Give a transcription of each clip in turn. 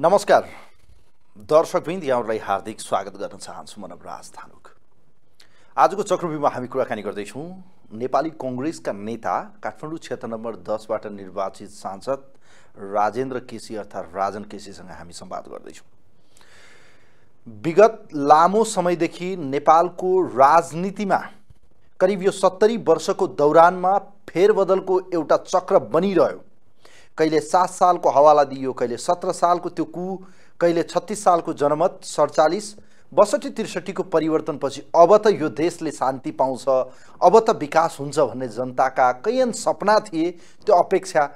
नमस्कार दर्शकबिन्द यहाँहरूलाई हार्दिक स्वागत गर्न चाहन्छु म नवराज धानुक आजको चक्रव्यूमा हामी कुराकानी गर्दैछौँ नेपाली कङ्ग्रेसका नेता काठमाडौँ क्षेत्र नम्बर दसबाट निर्वाचित सांसद राजेन्द्र केसी अर्थात् राजन केसीसँग हामी सम्वाद गर्दैछौँ विगत लामो समयदेखि नेपालको राजनीतिमा करिब यो सत्तरी वर्षको दौरानमा फेरबदलको एउटा चक्र बनिरह्यो कहिले सात सालको हवाला दियो कहिले सत्र सालको त्यो कु कहिले छत्तिस सालको जनमत सडचालिस बसठी त्रिसठीको परिवर्तनपछि अब त यो देशले शान्ति पाउँछ अब त विकास हुन्छ भन्ने जनताका कैयन सपना थिए त्यो अपेक्षा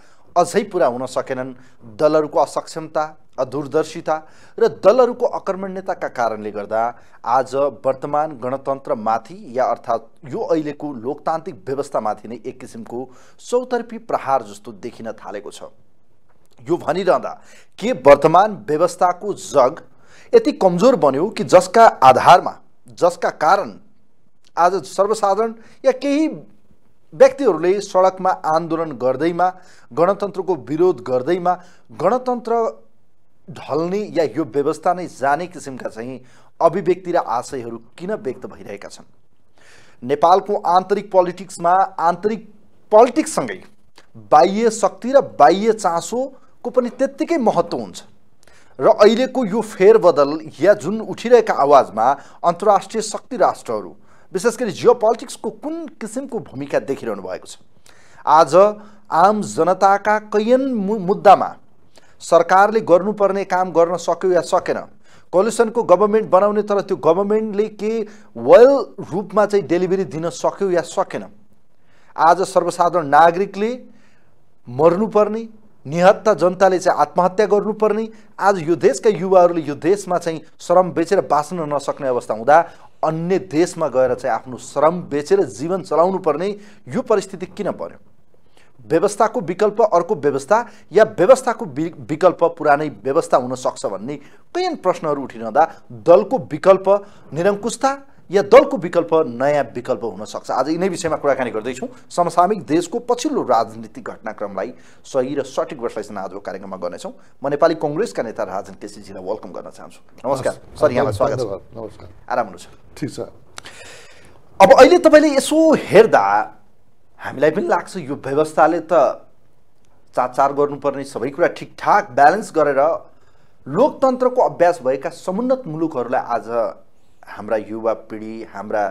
अझै पुरा हुन सकेनन् दलहरूको असक्षमता अदूरदर्शिता र दलहरूको अकर्मण्यताका कारणले गर्दा आज वर्तमान गणतन्त्रमाथि या अर्थात् यो अहिलेको लोकतान्त्रिक व्यवस्थामाथि नै एक किसिमको चौतर्फी प्रहार जस्तो देखिन थालेको छ यो भनिरहँदा के वर्तमान व्यवस्थाको जग यति कमजोर बन्यो कि जसका आधारमा जसका कारण आज सर्वसाधारण या केही व्यक्तिहरूले सडकमा आन्दोलन गर्दैमा गणतन्त्रको विरोध गर्दैमा गणतन्त्र ढल्ने या यो व्यवस्था नै जाने किसिमका चाहिँ अभिव्यक्ति र आशयहरू किन व्यक्त भइरहेका छन् नेपालको आन्तरिक पोलिटिक्समा आन्तरिक पोलिटिक्ससँगै बाह्य शक्ति र बाह्य चासोको पनि त्यत्तिकै महत्त्व हुन्छ र अहिलेको यो फेरबदल या जुन उठिरहेका आवाजमा अन्तर्राष्ट्रिय शक्ति राष्ट्रहरू विशेष गरी जियो पोलिटिक्सको कुन किसिमको भूमिका देखिरहनु भएको छ आज आम जनताका कैयन मुद्दामा सरकारले गर्नुपर्ने काम गर्न सक्यो या सकेन कोलिसनको गभर्मेन्ट बनाउने तर त्यो गभर्मेन्टले के वेल रूपमा चाहिँ डेलिभरी दिन सक्यो या सकेन आज सर्वसाधारण नागरिकले मर्नुपर्ने निहत्त जनताले चाहिँ आत्महत्या गर्नुपर्ने आज यो देशका युवाहरूले यो देशमा चाहिँ श्रम बेचेर बाँच्न नसक्ने अवस्था हुँदा अन्य देशमा गएर चाहिँ आफ्नो श्रम बेचेर जीवन चलाउनु पर्ने यो परिस्थिति किन पर्यो व्यवस्थाको विकल्प अर्को व्यवस्था या व्यवस्थाको विकल्प पुरानै व्यवस्था हुनसक्छ भन्ने कैयन प्रश्नहरू उठिरहँदा दलको विकल्प निरङ्कुशता या दलको विकल्प नयाँ विकल्प हुनसक्छ आज यिनै विषयमा कुराकानी गर्दैछौँ समसामिक देशको पछिल्लो राजनीतिक घटनाक्रमलाई सही र सठिक विश्लेषण आजको कार्यक्रममा गर्नेछौँ म नेपाली कङ्ग्रेसका नेता राजन केसीजीलाई वेलकम गर्न चाहन्छु नमस्कार सर यहाँलाई स्वागत छ नमस्कार आराम हुनु ठिक छ अब अहिले तपाईँले यसो हेर्दा हामीलाई पनि लाग्छ यो व्यवस्थाले त चाचार गर्नुपर्ने सबै कुरा ठिकठाक ब्यालेन्स गरेर लोकतन्त्रको अभ्यास भएका समुन्नत मुलुकहरूलाई आज हाम्रा युवा पिँढी हाम्रा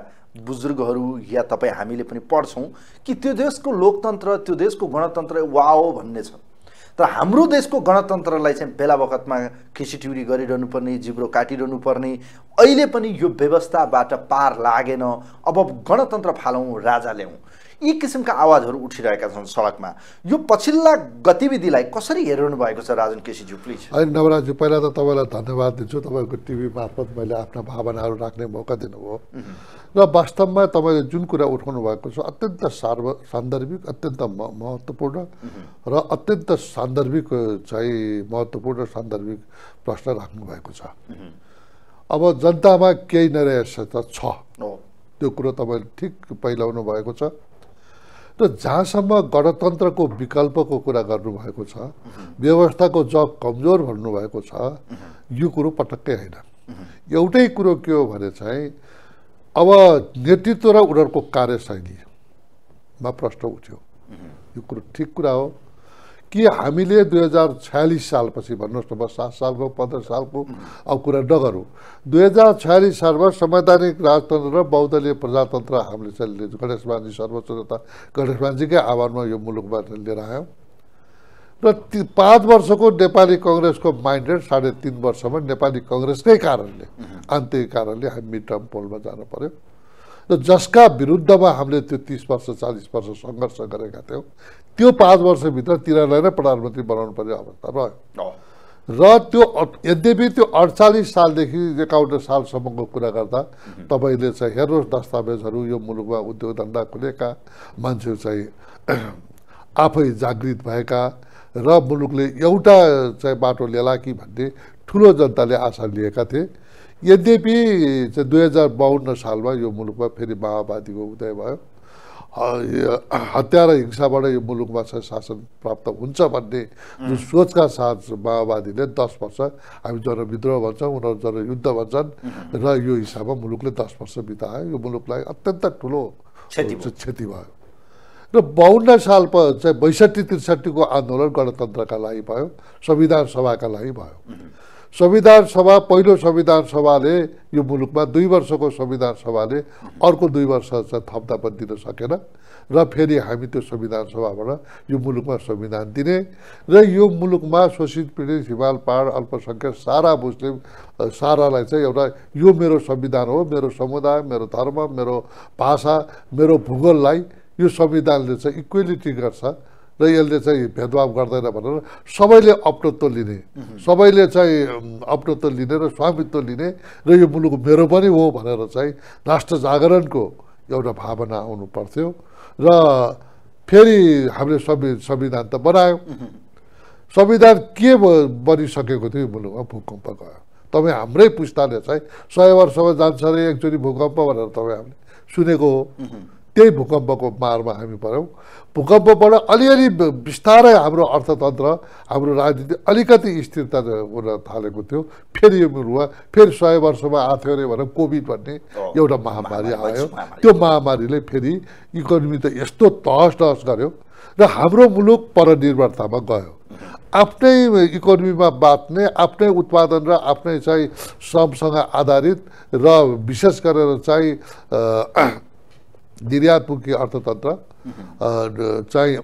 बुजुर्गहरू या तपाईँ हामीले पनि पढ्छौँ कि त्यो देशको लोकतन्त्र त्यो देशको गणतन्त्र वा हो भन्ने छ तर हाम्रो देशको गणतन्त्रलाई चाहिँ बेला बखतमा खिसिटिउरी गरिरहनु पर्ने जिब्रो काटिरहनु पर्ने अहिले पनि यो व्यवस्थाबाट पार लागेन अब गणतन्त्र फालौँ राजा ल्याउँ यी किसिमका आवाजहरू उठिरहेका छन् सडकमा यो पछिल्ला गतिविधिलाई कसरी हेरिरहनु भएको छ राजन केसीज्यू प्लिज होइन नवराजी पहिला त तपाईँलाई धन्यवाद दिन्छु तपाईँको टिभी मार्फत मैले आफ्ना भावनाहरू राख्ने मौका दिनुभयो र वास्तवमा तपाईँले जुन कुरा उठाउनु भएको छ अत्यन्त सार्व सान्दर्भिक अत्यन्त महत्त्वपूर्ण र अत्यन्त सान्दर्भिक चाहिँ महत्त्वपूर्ण सान्दर्भिक प्रश्न राख्नु भएको छ अब जनतामा केही नरहेछ त छ त्यो कुरो तपाईँले ठिक पहिलाउनु भएको छ र जहाँसम्म गणतन्त्रको विकल्पको कुरा गर्नुभएको छ व्यवस्थाको जग कमजोर भन्नुभएको छ यो कुरो पटक्कै होइन एउटै कुरो के हो भने चाहिँ अब नेतृत्व र उनीहरूको कार्यशैलीमा प्रश्न उठ्यो यो कुरो ठिक कुरा हो कि हामीले दुई हजार छयालिस सालपछि भन्नुहोस् न म सात सालको पन्ध्र सालको अब कुरा नगरौँ दुई हजार छयालिस सालमा संवैधानिक राजतन्त्र र बहुदलीय प्रजातन्त्र हामीले चाहिँ गणेशमानजी सर्वोच्च नेता गणेशमानजीकै आह्वानमा यो मुलुकमा लिएर आयौँ र ती पाँच वर्षको नेपाली कङ्ग्रेसको माइन्डेड साढे तिन वर्षमा नेपाली कङ्ग्रेसकै कारणले आन्तरिक कारणले हामी मिड टर्म पोलमा जानु पऱ्यो र जसका विरुद्धमा हामीले त्यो तिस वर्ष चालिस वर्ष सङ्घर्ष गरेका थियौँ त्यो पाँच वर्षभित्र तिनीहरूलाई नै प्रधानमन्त्री बनाउनु पर्ने अवस्था रह्यो र त्यो यद्यपि त्यो अडचालिस सालदेखि एकाउन्न सालसम्मको कुरा गर्दा तपाईँले चाहिँ हेर्नुहोस् दस्तावेजहरू यो मुलुकमा उद्योग धन्दा खुलेका मान्छेहरू चाहिँ आफै जागृत भएका र मुलुकले एउटा चाहिँ बाटो ल्याला कि भन्ने ठुलो जनताले आशा लिएका थिए यद्यपि चाहिँ दुई हजार बाहन्न सालमा यो मुलुकमा फेरि माओवादीको उदय भयो हत्या र हिंसाबाट यो मुलुकमा चाहिँ शासन प्राप्त हुन्छ भन्ने जुन सोचका साथ माओवादीले दस वर्ष हामी जनविद्रोह भन्छौँ उनीहरू जनयुद्ध भन्छन् र यो हिसाबमा मुलुकले दस वर्ष बितायो यो मुलुकलाई अत्यन्त ठुलो क्षति भयो र बाहन्न साल चाहिँ बैसठी त्रिसठीको आन्दोलन गणतन्त्रका लागि भयो संविधान सभाका लागि भयो संविधान सभा पहिलो संविधान सभाले यो मुलुकमा दुई वर्षको संविधान सभाले अर्को दुई वर्ष चाहिँ थप्दा पनि दिन सकेन र फेरि हामी त्यो संविधान सभाबाट यो मुलुकमा संविधान दिने र यो मुलुकमा शोषित पीडित हिमाल पहाड अल्पसङ्ख्यक सारा मुस्लिम सारालाई चाहिँ एउटा यो मेरो संविधान हो मेरो समुदाय मेरो धर्म मेरो भाषा मेरो भूगोललाई यो संविधानले चाहिँ इक्वेलिटी गर्छ र यसले चाहिँ भेदभाव गर्दैन भनेर सबैले अपनत्व लिने सबैले चाहिँ अपनत्व लिने र स्वामित्व लिने र यो मुलुक मेरो पनि हो भनेर चाहिँ राष्ट्र जागरणको एउटा भावना आउनु पर्थ्यो र फेरि हामीले संवि संविधान त बनायो संविधान के बनिसकेको थियो यो मुलुकमा भूकम्प गयो तपाईँ हाम्रै पुस्ताले चाहिँ सय वर्षमा जान्छ अरे एकचोटि भूकम्प भनेर तपाईँ हामीले सुनेको हो त्यही भूकम्पको मारमा हामी पऱ्यौँ भूकम्पबाट अलिअलि बिस्तारै हाम्रो अर्थतन्त्र हाम्रो राजनीति अलिकति स्थिरता हुन थालेको थियो फेरि यो रुवा फेरि सय वर्षमा आएको अरे भनेर कोभिड भन्ने एउटा महामारी आयो त्यो महामारीले फेरि इकोनोमी त यस्तो तहस तहस गर्यो र हाम्रो मुलुक परनिर्भरतामा गयो आफ्नै इकोनोमीमा बाँच्ने आफ्नै उत्पादन र आफ्नै चाहिँ श्रमसँग आधारित र विशेष गरेर चाहिँ निर्यात की अर्थतंत्र हम्म। चाहे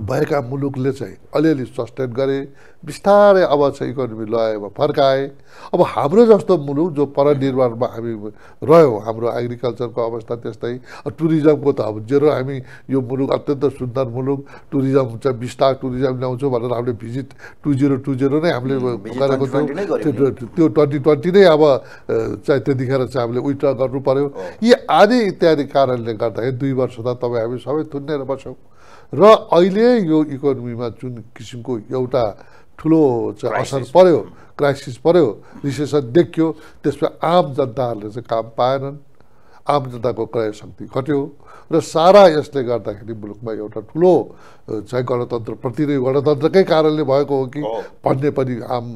भएका मुलुकले चाहिँ अलिअलि सस्टेन गरे बिस्तारै अब चाहिँ इकोनोमी लयमा फर्काए अब हाम्रो जस्तो मुलुक जो परनिर्भरमा हामी रह्यौँ हाम्रो एग्रिकल्चरको अवस्था त्यस्तै टुरिज्मको त अब जेरो हामी यो मुलुक अत्यन्त सुन्दर मुलुक टुरिज्म चाहिँ बिस्तार टुरिज्म ल्याउँछौँ भनेर हामीले visit two zero two zero नै हामीले गरेको थियौँ त्यो ट्वेन्टी ट्वेन्टी नै अब चाहिँ त्यतिखेर चाहिँ हामीले विथड्र गर्नु पऱ्यो यी आदि इत्यादि कारणले गर्दाखेरि दुई वर्ष त तपाईँ हामी सबै थुन्नेर बस्यौँ र अहिले यो इकोनोमीमा जुन किसिमको एउटा ठुलो चाहिँ असर पर्यो क्राइसिस पर्यो रिसेसन देखियो त्यसमा आम जनताहरूले चाहिँ काम पाएनन् आम जनताको क्रय शक्ति घट्यो र सारा यसले गर्दाखेरि मुलुकमा एउटा ठुलो चाहिँ गणतन्त्रप्रति नै गणतन्त्रकै कारणले भएको हो कि भन्ने पनि आम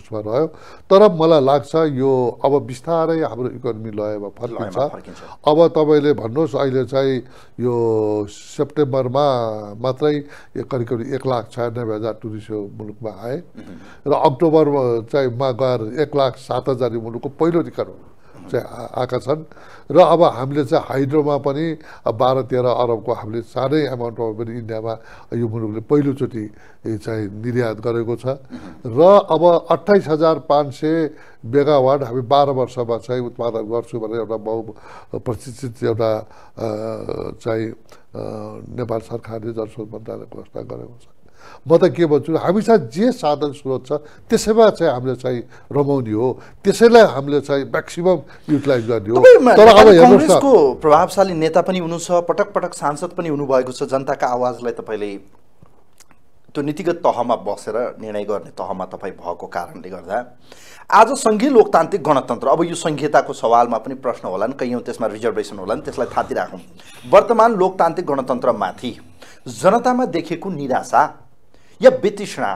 उसमा रह्यो तर मलाई लाग्छ यो अब बिस्तारै हाम्रो इकोनोमी लयमा फर्किन्छ अब तपाईँले भन्नुहोस् अहिले चाहिँ यो सेप्टेम्बरमा मात्रै करिब करिब एक लाख छयानब्बे हजार टुरिस्ट मुलुकमा आए र अक्टोबरमा चाहिँ मा गएर एक लाख सात हजार मुलुकको पहिलो रिकर्ड हो चाहिँ आएका छन् र अब हामीले चाहिँ हाइड्रोमा पनि बाह्र तेह्र अरबको हामीले सानै एमाउन्टमा पनि इन्डियामा यो मुलुकले पहिलोचोटि चाहिँ निर्यात गरेको छ र अब अट्ठाइस हजार पाँच सय मेगावाट हामी बाह्र वर्षमा चाहिँ उत्पादन गर्छु भनेर एउटा बहु प्रशिक्षित एउटा चाहिँ नेपाल सरकारले जलस्रोत मन्त्रालयको घोषणा गरेको छ म त के भन्छु हामीसँग जे साधन स्रोत छ त्यसैमा चाहिँ हामीले चाहिँ रमाउने हो त्यसैलाई हामीले चाहिँ म्याक्सिमम् युटिलाइज गर्ने हो तर अब हेर्नुहोस्को प्रभावशाली नेता पनि हुनु छ पटक पटक सांसद पनि हुनुभएको छ जनताका आवाजलाई तपाईँले त्यो नीतिगत तहमा बसेर निर्णय गर्ने तहमा तपाईँ भएको कारणले गर्दा आज सङ्घीय लोकतान्त्रिक गणतन्त्र अब यो संहिताको सवालमा पनि प्रश्न होला नि कैयौँ त्यसमा रिजर्भेसन होला नि त्यसलाई थाती राखौँ वर्तमान लोकतान्त्रिक गणतन्त्रमाथि जनतामा देखेको निराशा या वितृष्णा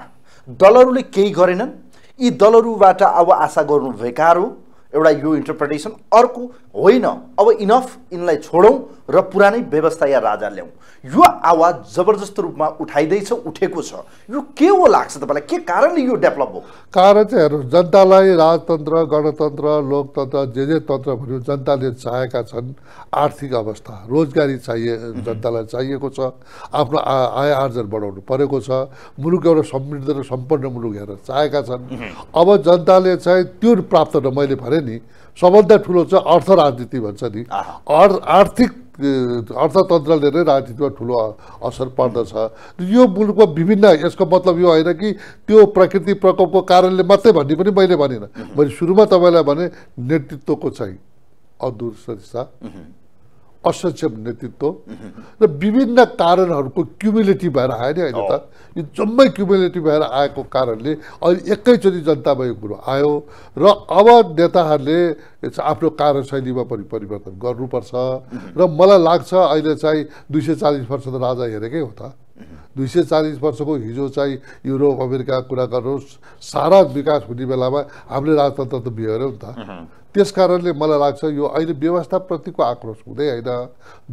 दलहरूले केही गरेनन् यी दलहरूबाट अब आशा गर्नु बेकार हो एउटा यो इन्टरप्रिटेसन अर्को होइन अब इनफ यिनलाई छोडौँ र पुरानै व्यवस्था या राजा ल्याउँ यो आवाज जबरजस्त रूपमा उठाइँदैछ उठेको छ यो के हो लाग्छ तपाईँलाई के कारणले यो डेभलप हो कारण चाहिँ हेर्नु जनतालाई राजतन्त्र गणतन्त्र लोकतन्त्र जे जे तन्त्र भन्यो जनताले चाहेका छन् आर्थिक अवस्था रोजगारी चाहिए जनतालाई चाहिएको छ आफ्नो आय आर्जन बढाउनु परेको छ मुलुक एउटा समृद्ध र सम्पन्न मुलुक हेरेर चाहेका छन् अब जनताले चाहिँ त्यो प्राप्त न मैले भने नि सबभन्दा ठुलो चाहिँ अर्थ राजनीति भन्छ नि आर्थिक अर्थतन्त्रले नै राजनीतिमा ठुलो असर पर्दछ यो मुलुकमा विभिन्न यसको मतलब यो होइन कि त्यो प्रकृति प्रकोपको कारणले मात्रै भन्ने पनि मैले भनेन मैले सुरुमा तपाईँलाई भने नेतृत्वको चाहिँ अदूर असक्षम नेतृत्व र विभिन्न कारणहरूको क्युमुलेटिभ भएर आयो नि अहिले त यो जम्मै क्युमुलेटिभ भएर आएको कारणले अहिले एकैचोटि जनतामा यो कुरो आयो र अब नेताहरूले आफ्नो कार्यशैलीमा पनि परिवर्तन गर्नुपर्छ र मलाई लाग्छ अहिले चाहिँ दुई सय चालिस वर्ष त राजा हेरेकै हो त दुई सय चालिस वर्षको हिजो चाहिँ युरोप अमेरिका कुरा गर्नुहोस् सारा विकास हुने बेलामा हामीले राजतन्त्र त बिहोऱ्यौँ नि त त्यस कारणले मलाई लाग्छ यो अहिले व्यवस्थाप्रतिको आक्रोश हुँदै होइन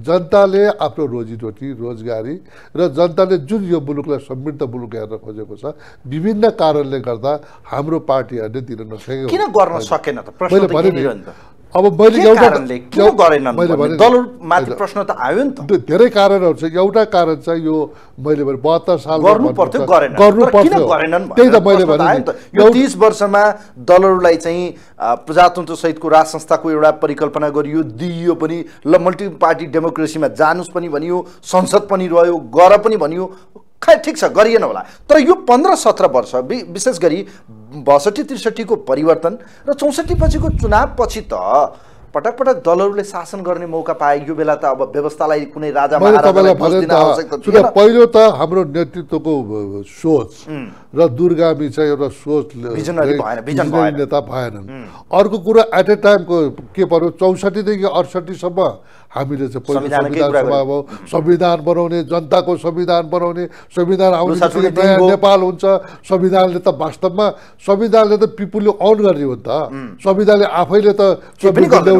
जनताले आफ्नो रोजीरोटी रोजगारी र जनताले जुन यो मुलुकलाई समृद्ध मुलुक हेर्न खोजेको छ विभिन्न कारणले गर्दा हाम्रो पार्टीहरूले दिन नसकेको किन गर्न सकेन त मैले भने अब मैले एउटा गरेन प्रश्न त आयो नि त धेरै कारणहरू छ एउटा कारण चाहिँ यो मैले भने बहत्तर साल गर्नु पर्थ्यो गर्नु पर्थ्यो त्यही त मैले भने यो तिस वर्षमा दलहरूलाई चाहिँ प्रजातन्त्र सहितको राज संस्थाको एउटा परिकल्पना गरियो दिइयो पनि ल मल्टी पार्टी डेमोक्रेसीमा जानुस् पनि भनियो संसद पनि रह्यो गर पनि भनियो खै ठिक छ गरिएन होला तर यो पन्ध्र सत्र वर्ष विशेष गरी बसठी त्रिसठीको परिवर्तन र चौसठी पछिको चुनावपछि त पटक पटक दलहरूले शासन गर्ने मौका पाए यो बेला त अब व्यवस्थालाई कुनै राजा पहिलो त हाम्रो नेतृत्वको सोच र दुर्गामी चाहिँ एउटा सोच नेता भएनन् अर्को कुरो एट ए टाइमको के पर्यो चौसठीदेखि अडसठीसम्म हामीले चाहिँ पहिलो संविधान सभा संविधान बनाउने जनताको संविधान बनाउने संविधान आउने नयाँ नेपाल हुन्छ संविधानले त वास्तवमा संविधानले त पिपुलले अन गर्ने हो नि त संविधानले आफैले त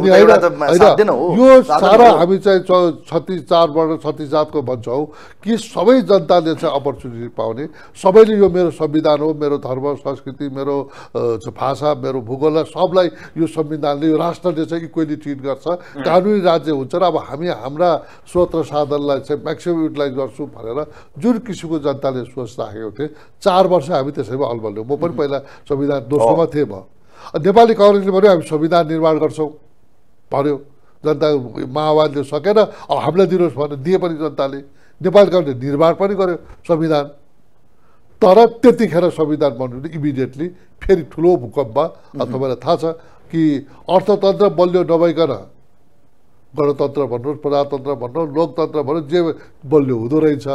यो सारा हामी चाहिँ छत्तिस चारबाट छत्तिस जातको भन्छौँ कि सबै जनताले चाहिँ अपर्च्युनिटी पाउने सबैले यो मेरो संविधान हो मेरो धर्म संस्कृति मेरो भाषा मेरो भूगोल सबलाई यो संविधानले यो राष्ट्रले चाहिँ इक्वेली ट्रिट गर्छ कानुनी राज्य हुन्छ र अब हामी हाम्रा स्वतन्त्र साधनलाई चाहिँ म्याक्सिमम् युटिलाइज गर्छौँ भनेर जुन किसिमको जनताले सोच राखेको थिएँ चार वर्ष हामी त्यसैमा अलबल्यौँ म पनि पहिला संविधान दोस्रोमा थिएँ म नेपाली कङ्ग्रेसले भन्यो हामी संविधान निर्माण गर्छौँ भन्यो जनता माओवादीले सकेन अब हामीलाई दिनुहोस् भनेर दिए पनि जनताले नेपाल गभर्मेन्टले निर्माण पनि गर्यो संविधान तर त्यतिखेर संविधान बन्यो भने इमिडिएटली फेरि ठुलो भूकम्पमा तपाईँलाई थाहा छ कि अर्थतन्त्र बलियो नभइकन गणतन्त्र भन्नुहोस् प्रजातन्त्र भन्नुहोस् लोकतन्त्र भन्नु जे बलियो हुँदो रहेछ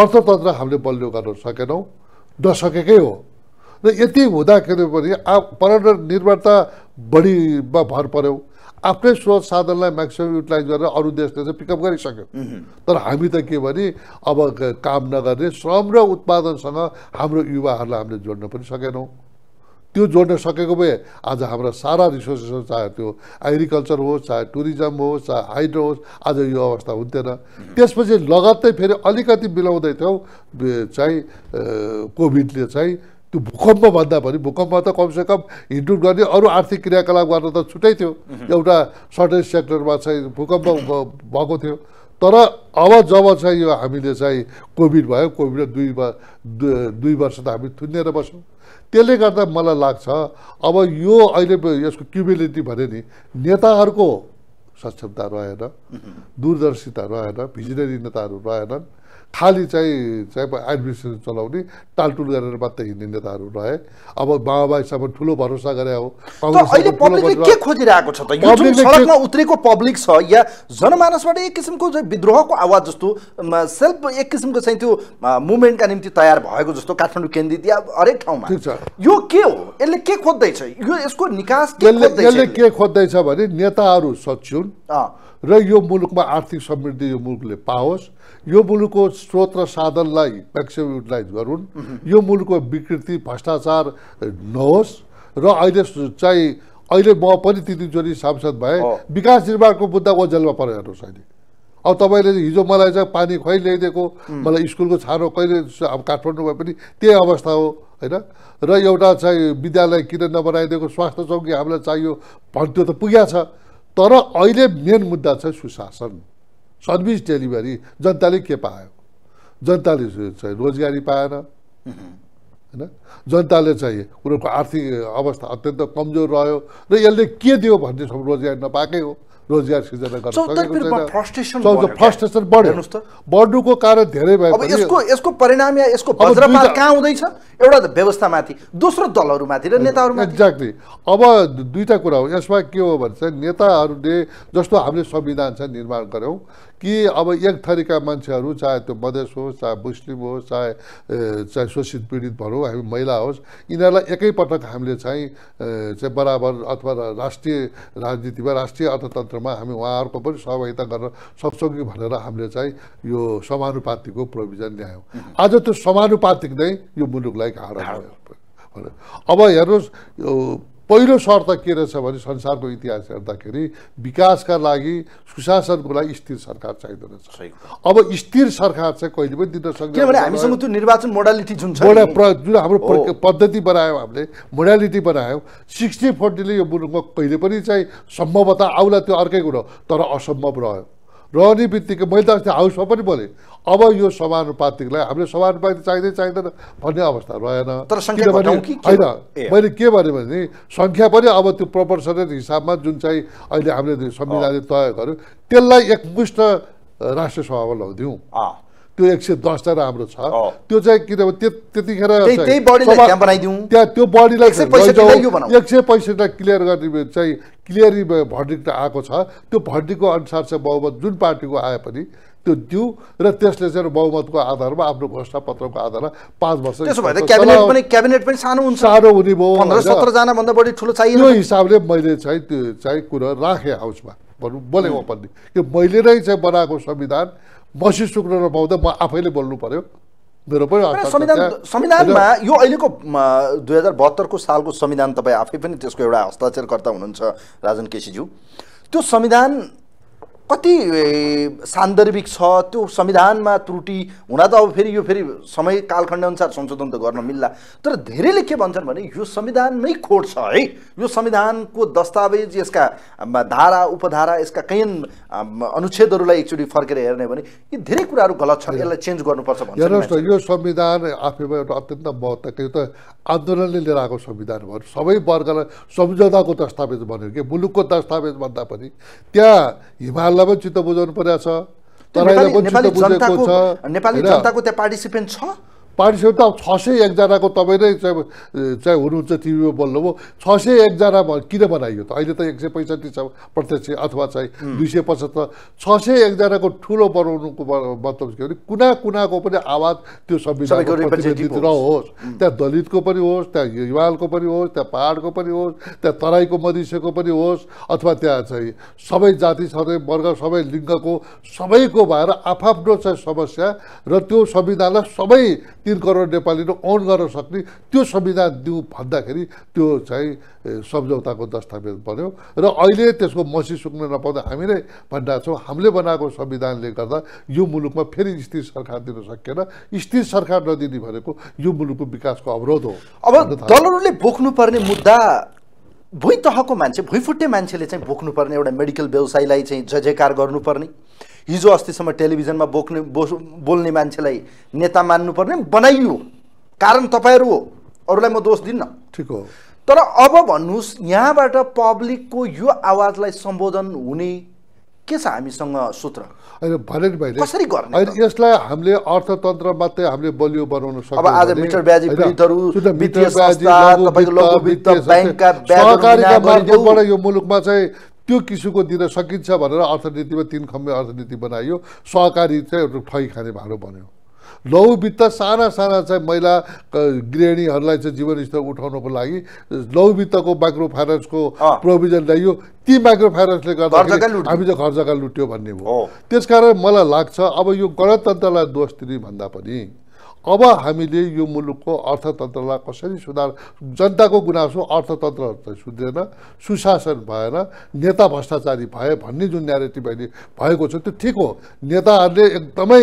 अर्थतन्त्र हामीले बलियो गर्न सकेनौँ नसकेकै हो र यति हुँदाखेरि पनि आ पर्यटन निर्भरता बढीमा भर पऱ्यौँ आफ्नै स्रोत साधनलाई म्याक्सिमम् युटिलाइज गरेर अरू देशले चाहिँ पिकअप गरिसक्यो तर हामी त के भने अब काम नगर्ने श्रम र उत्पादनसँग हाम्रो युवाहरूलाई हामीले जोड्न पनि सकेनौँ त्यो जोड्न सकेको भए आज हाम्रो सारा रिसोर्सेसहरू चाहे त्यो एग्रिकल्चर होस् चाहे टुरिज्म होस् चाहे हाइड्रो होस् आज यो अवस्था हुन्थेन त्यसपछि लगत्तै फेरि अलिकति मिलाउँदै थियौँ चाहिँ कोभिडले चाहिँ त्यो भूकम्पभन्दा पनि भूकम्प त कमसेकम हिँडुट गर्ने अरू आर्थिक क्रियाकलाप गर्न त छुट्टै थियो एउटा सर्टेन सेक्टरमा चाहिँ भूकम्प भएको थियो तर अब जब चाहिँ यो हामीले चाहिँ कोभिड भयो कोभिड दुई दुई वर्ष त हामी थुनिएर बस्यौँ त्यसले गर्दा मलाई लाग्छ अब यो अहिले यसको क्युबिलिटी भने नि नेताहरूको सक्षमता रहेन दूरदर्शिता रहेन भिजनरी नेताहरू रहेनन् खालि चाहिँ चाहिँ एडमिनिस्ट्रेसन चलाउने टालटुल गरेर मात्रै हिँड्ने नेताहरू रहे अब माओवादीसम्म ठुलो भरोसा गरे हो के खोजिरहेको छ त यो जुन सडकमा उत्रेको पब्लिक छ या जनमानसबाट एक किसिमको विद्रोहको आवाज जस्तो सेल्फ एक किसिमको चाहिँ त्यो मुभमेन्टका निम्ति तयार भएको जस्तो काठमाडौँ केन्द्रित या हरेक ठाउँमा यो के हो यसले के खोज्दैछ यो यसको निकास यसले के खोज्दैछ भने नेताहरू सच्युन् र यो मुलुकमा आर्थिक समृद्धि यो मुलुकले पाओस् यो मुलुकको स्रोत र साधनलाई म्याक्सिमम युटिलाइज गरून् यो मुलुकको विकृति भ्रष्टाचार नहोस् र अहिले चाहिँ अहिले म पनि तिनचोटि सांसद भएँ विकास निर्माणको मुद्दा ओजेलमा पर हेर्नुहोस् अहिले अब तपाईँले हिजो मलाई चाहिँ पानी खै ल्याइदिएको मलाई स्कुलको छानो कहिले अब काठमाडौँ भए पनि त्यही अवस्था हो होइन र एउटा चाहिँ विद्यालय किन नबनाइदिएको स्वास्थ्य चौकी हामीलाई चाहियो भन्थ्यो त पुग्या छ तर अहिले मेन मुद्दा छ सुशासन सर्भिस डेलिभरी जनताले के पायो जनताले चाहिँ रोजगारी पाएन होइन जनताले चाहिँ उनीहरूको आर्थिक अवस्था अत्यन्त कमजोर रह्यो र यसले के दियो भन्ने रोजगारी नपाएकै हो रोजगार सिर्जना गर्न फ्रस्ट्रेसन बढ्यो बढ्नुको कारण धेरै भयो यसको यसको परिणाम या यसको वज्रपात कहाँ हुँदैछ एउटा त व्यवस्थामाथि दोस्रो दलहरूमाथि र नेताहरूमाथि एक्ज्याक्टली अब दुईवटा कुरा हो यसमा के हो भने चाहिँ नेताहरूले जस्तो हामीले संविधान चाहिँ निर्माण गऱ्यौँ कि अब एक थरीका मान्छेहरू चाहे त्यो मधेस होस् चाहे मुस्लिम होस् चाहे चाहे शोषित पीडित भनौँ हामी महिला होस् यिनीहरूलाई एकैपटक हामीले चाहिँ चाहिँ बराबर अथवा राष्ट्रिय राजनीतिमा राष्ट्रिय अर्थतन्त्रमा हामी उहाँहरूको पनि सहभागिता गर्न सक्छौँ कि भनेर हामीले चाहिँ यो समानुपातिकको प्रोभिजन ल्यायौँ आज त्यो समानुपातिक नै यो मुलुकलाई घाडा भयो अब हेर्नुहोस् पहिलो शर्त के रहेछ भने संसारको इतिहास हेर्दाखेरि विकासका लागि सुशासनको लागि स्थिर सरकार चाहिँ अब स्थिर सरकार चाहिँ कहिले पनि दिन सक्दैन हामीसँग त्यो निर्वाचन मोडालिटी जुन छ जुन हाम्रो पद्धति बनायौँ हामीले मोडालिटी बनायौँ सिक्सटी फोर्टीले यो मुलुकमा कहिले पनि चाहिँ सम्भवता आउला त्यो अर्कै कुरो तर असम्भव रह्यो रहने बित्तिकै मैले त अस्ति हाउसमा पनि बोलेँ अब यो समानुपातिकलाई हामीले समानुपातिक चाहिँदै चाहिँदैन भन्ने अवस्था रहेन किनभने होइन मैले के भने भने सङ्ख्या पनि अब त्यो प्रपोर्सनल हिसाबमा जुन चाहिँ अहिले हामीले संविधानले तय गर्यो त्यसलाई एकमुष्ट राष्ट्रिय सभामा लगाउँथ्यौँ त्यो एक सय दसवटा राम्रो छ त्यो चाहिँ किनभने त्यतिखेर त्यहाँ त्यो बडीलाई एक सय पैँसठीलाई क्लियर गर्ने चाहिँ क्लियरी भर्डिक्ट आएको छ त्यो भर्डिको अनुसार चाहिँ बहुमत जुन पार्टीको आए पनि त्यो दिउ र त्यसले चाहिँ बहुमतको आधारमा आफ्नो घोषणा पत्रको आधारमा पाँच वर्ष क्याबिनेट पनि क्याबिनेट पनि सानो हुन्छ सानो हुने भयो बढी ठुलो चाहियो त्यो हिसाबले मैले चाहिँ त्यो चाहिँ कुरो राखेँ हाउसमा भनौँ बोलेको पनि यो मैले नै चाहिँ बनाएको संविधान बसी सुक्न नपाउँदा म आफैले बोल्नु पर्यो मेरो पनि संविधान संविधानमा यो अहिलेको दुई हजार बहत्तरको सालको संविधान तपाईँ आफै पनि त्यसको एउटा हस्ताक्षरकर्ता हुनुहुन्छ राजन केसीज्यू त्यो संविधान कति सान्दर्भिक छ त्यो संविधानमा त्रुटि हुँदा त अब फेरि यो फेरि समय कालखण्डअनुसार संशोधन त गर्न मिल्ला तर धेरैले के भन्छन् भने यो संविधानमै खोट छ है यो संविधानको दस्तावेज यसका धारा उपधारा यसका कैयन अनुच्छेदहरूलाई एकचोटि फर्केर हेर्ने भने यी धेरै कुराहरू गलत छन् यसलाई चेन्ज गर्नुपर्छ हेर्नुहोस् न यो संविधान आफैमा एउटा अत्यन्त महत्त्व यो त आन्दोलनले लिएर आएको संविधान भयो सबै वर्गलाई सम्झौताको दस्तावेज भन्यो कि मुलुकको दस्तावेज भन्दा पनि त्यहाँ हिमाल नेपाललाई पनि चित्त बुझाउनु परेको छ नेपाली जनताको त्यहाँ पार्टिसिपेन्ट छ त अब छ सय एकजनाको तपाईँ नै चाहिँ चाहिँ हुनुहुन्छ टिभीमा बोल्नुभयो छ सय एकजना किन बनाइयो त अहिले त एक सय पैँसठी छ प्रत्यक्ष अथवा चाहिँ दुई सय पचहत्तर छ सय एकजनाको ठुलो बनाउनुको मतलब के भने कुना कुनाको पनि आवाज त्यो संविधानको प्रतिनिधित्व होस् त्यहाँ दलितको पनि होस् त्यहाँ हिमालको पनि होस् त्यहाँ पाहाडको पनि होस् त्यहाँ तराईको मधेसको पनि होस् अथवा त्यहाँ चाहिँ सबै जाति सबै वर्ग सबै लिङ्गको सबैको भएर आफआफ्नो चाहिँ समस्या र त्यो संविधानलाई सबै तिन करोड नेपालीले अन गर्न सक्ने त्यो संविधान दिउँ भन्दाखेरि त्यो चाहिँ सम्झौताको दस्तावेज बन्यो र अहिले त्यसको मसी सुक्न नपाउँदा हामीले भन्दा छौँ हामीले बनाएको संविधानले गर्दा यो मुलुकमा फेरि स्थिर सरकार दिन सकेन स्थिर सरकार नदिने भनेको यो मुलुकको विकासको अवरोध हो अब दलहरूले बोक्नुपर्ने मुद्दा भुइँ तहको मान्छे भुइँ भुइँफुट्टे मान्छेले चाहिँ बोक्नुपर्ने एउटा मेडिकल व्यवसायलाई चाहिँ जयकार गर्नुपर्ने हिजो अस्तिसम्म टेलिभिजनमा बोक्ने बो बोल्ने मान्छेलाई नेता मान्नुपर्ने बनाइयो कारण तपाईँहरू हो अरूलाई म दोष दिन्न ठिक हो तर अब भन्नुहोस् यहाँबाट पब्लिकको यो आवाजलाई सम्बोधन हुने के छ हामीसँग सूत्र कसरी गर्ने यसलाई हामीले अर्थतन्त्र मात्रै हामीले बलियो बनाउन सक्छौँ अब आज मिटर ब्याजी पीडितहरू सहकारीका माध्यमबाट यो मुलुकमा चाहिँ त्यो किसिमको दिन सकिन्छ भनेर अर्थनीतिमा तिन खम्बे अर्थनीति बनाइयो सहकारी चाहिँ एउटा ठै खाने भाँडो बन्यो लघु वित्त साना साना चाहिँ महिला गृहिणीहरूलाई चाहिँ जीवनस्तर उठाउनको लागि लघु वित्तको माइक्रो फाइनेन्सको प्रोभिजन ल्याइयो ती माइक्रो फाइनेन्सले गर्दा हामी चाहिँ घर जग्गा लुट्यो भन्ने हो त्यसकारण मलाई लाग्छ अब यो गणतन्त्रलाई दोष दिने भन्दा पनि अब हामीले यो मुलुकको अर्थतन्त्रलाई कसरी सुधार जनताको गुनासो अर्थतन्त्र सुध्रेन सुशासन भएन नेता भ्रष्टाचारी भए भन्ने जुन न्यारेटिभ अहिले भएको छ त्यो ठिक हो नेताहरूले एकदमै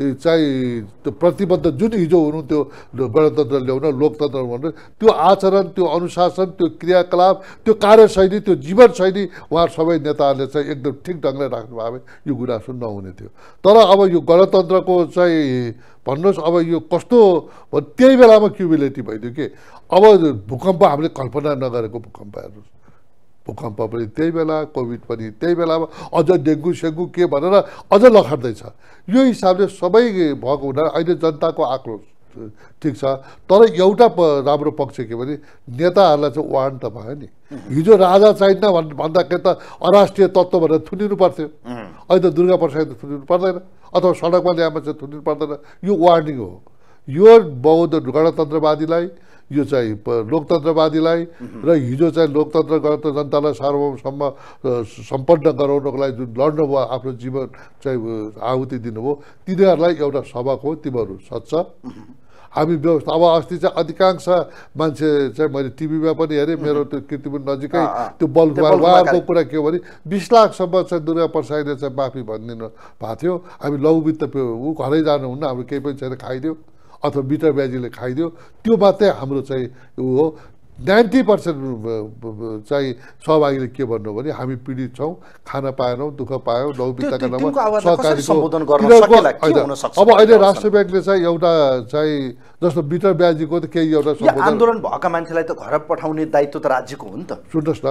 चाहिँ त्यो प्रतिबद्ध जुन हिजो हुनु त्यो गणतन्त्र ल्याउन लोकतन्त्र भन्नु त्यो आचरण त्यो अनुशासन त्यो क्रियाकलाप त्यो कार्यशैली त्यो जीवनशैली उहाँ सबै नेताहरूले चाहिँ एकदम ठिक ढङ्गले राख्नु भए यो गुनासो नहुने थियो तर अब यो गणतन्त्रको चाहिँ भन्नुहोस् अब यो कस्तो त्यही बेलामा क्युबिलिटी भइदियो कि अब भूकम्प हामीले कल्पना नगरेको भूकम्प हेर्नुहोस् भूकम्प पनि त्यही बेला कोभिड पनि त्यही बेलामा अझ डेङ्गु सेङ्गु के भनेर अझ लखार्दैछ यो हिसाबले सबै भएको हुनाले अहिले जनताको आक्रोश ठिक छ तर एउटा राम्रो पक्ष के भने नेताहरूलाई चाहिँ वान त भयो नि हिजो राजा चाहिँ भन्दाखेरि त अराष्ट्रिय तत्त्व भनेर थुनिनु पर्थ्यो अहिले त दुर्गा प्रसाद थुनिनु पर्दैन अथवा सडकमा ल्यामा चाहिँ थुनिनु पर्दैन यो वार्निङ हो यो बौद्ध गणतन्त्रवादीलाई यो चाहिँ लोकतन्त्रवादीलाई र हिजो चाहिँ लोकतन्त्र गणतन्त्र जनतालाई सार्वभौमसम्म सम्पन्न गराउनको लागि जुन लड्नु भयो आफ्नो जीवन चाहिँ आहुति दिनुभयो तिनीहरूलाई एउटा सबक हो तिमीहरू सच्छ हामी व्यवस्था अब अस्ति चाहिँ अधिकांश मान्छे चाहिँ मैले टिभीमा पनि हेरेँ मेरो त्यो कृतिपुर नजिकै त्यो बल्कुवारको कुरा के हो भने बिस लाखसम्म चाहिँ दुर्गा प्रसाईले चाहिँ माफी भनिदिनु भएको थियो हामी लघुवित्त ऊ घरै जानुहुन्न हाम्रो केही पनि छैन खाइदियो अथवा बिटर ब्याजीले खाइदियो त्यो मात्रै हाम्रो चाहिँ ऊ हो नाइन्टी पर्सेन्ट चाहिँ सहभागीले के भन्नु भने हामी पीडित छौँ खाना पाएनौँ दुःख पायौँ लौबिताका नाममा सहकारीको अब अहिले राष्ट्र ब्याङ्कले चाहिँ एउटा चाहिँ जस्तो बिटर ब्याजीको त केही एउटा आन्दोलन भएका मान्छेलाई त घर पठाउने दायित्व त राज्यको हो नि त सुन्नुहोस्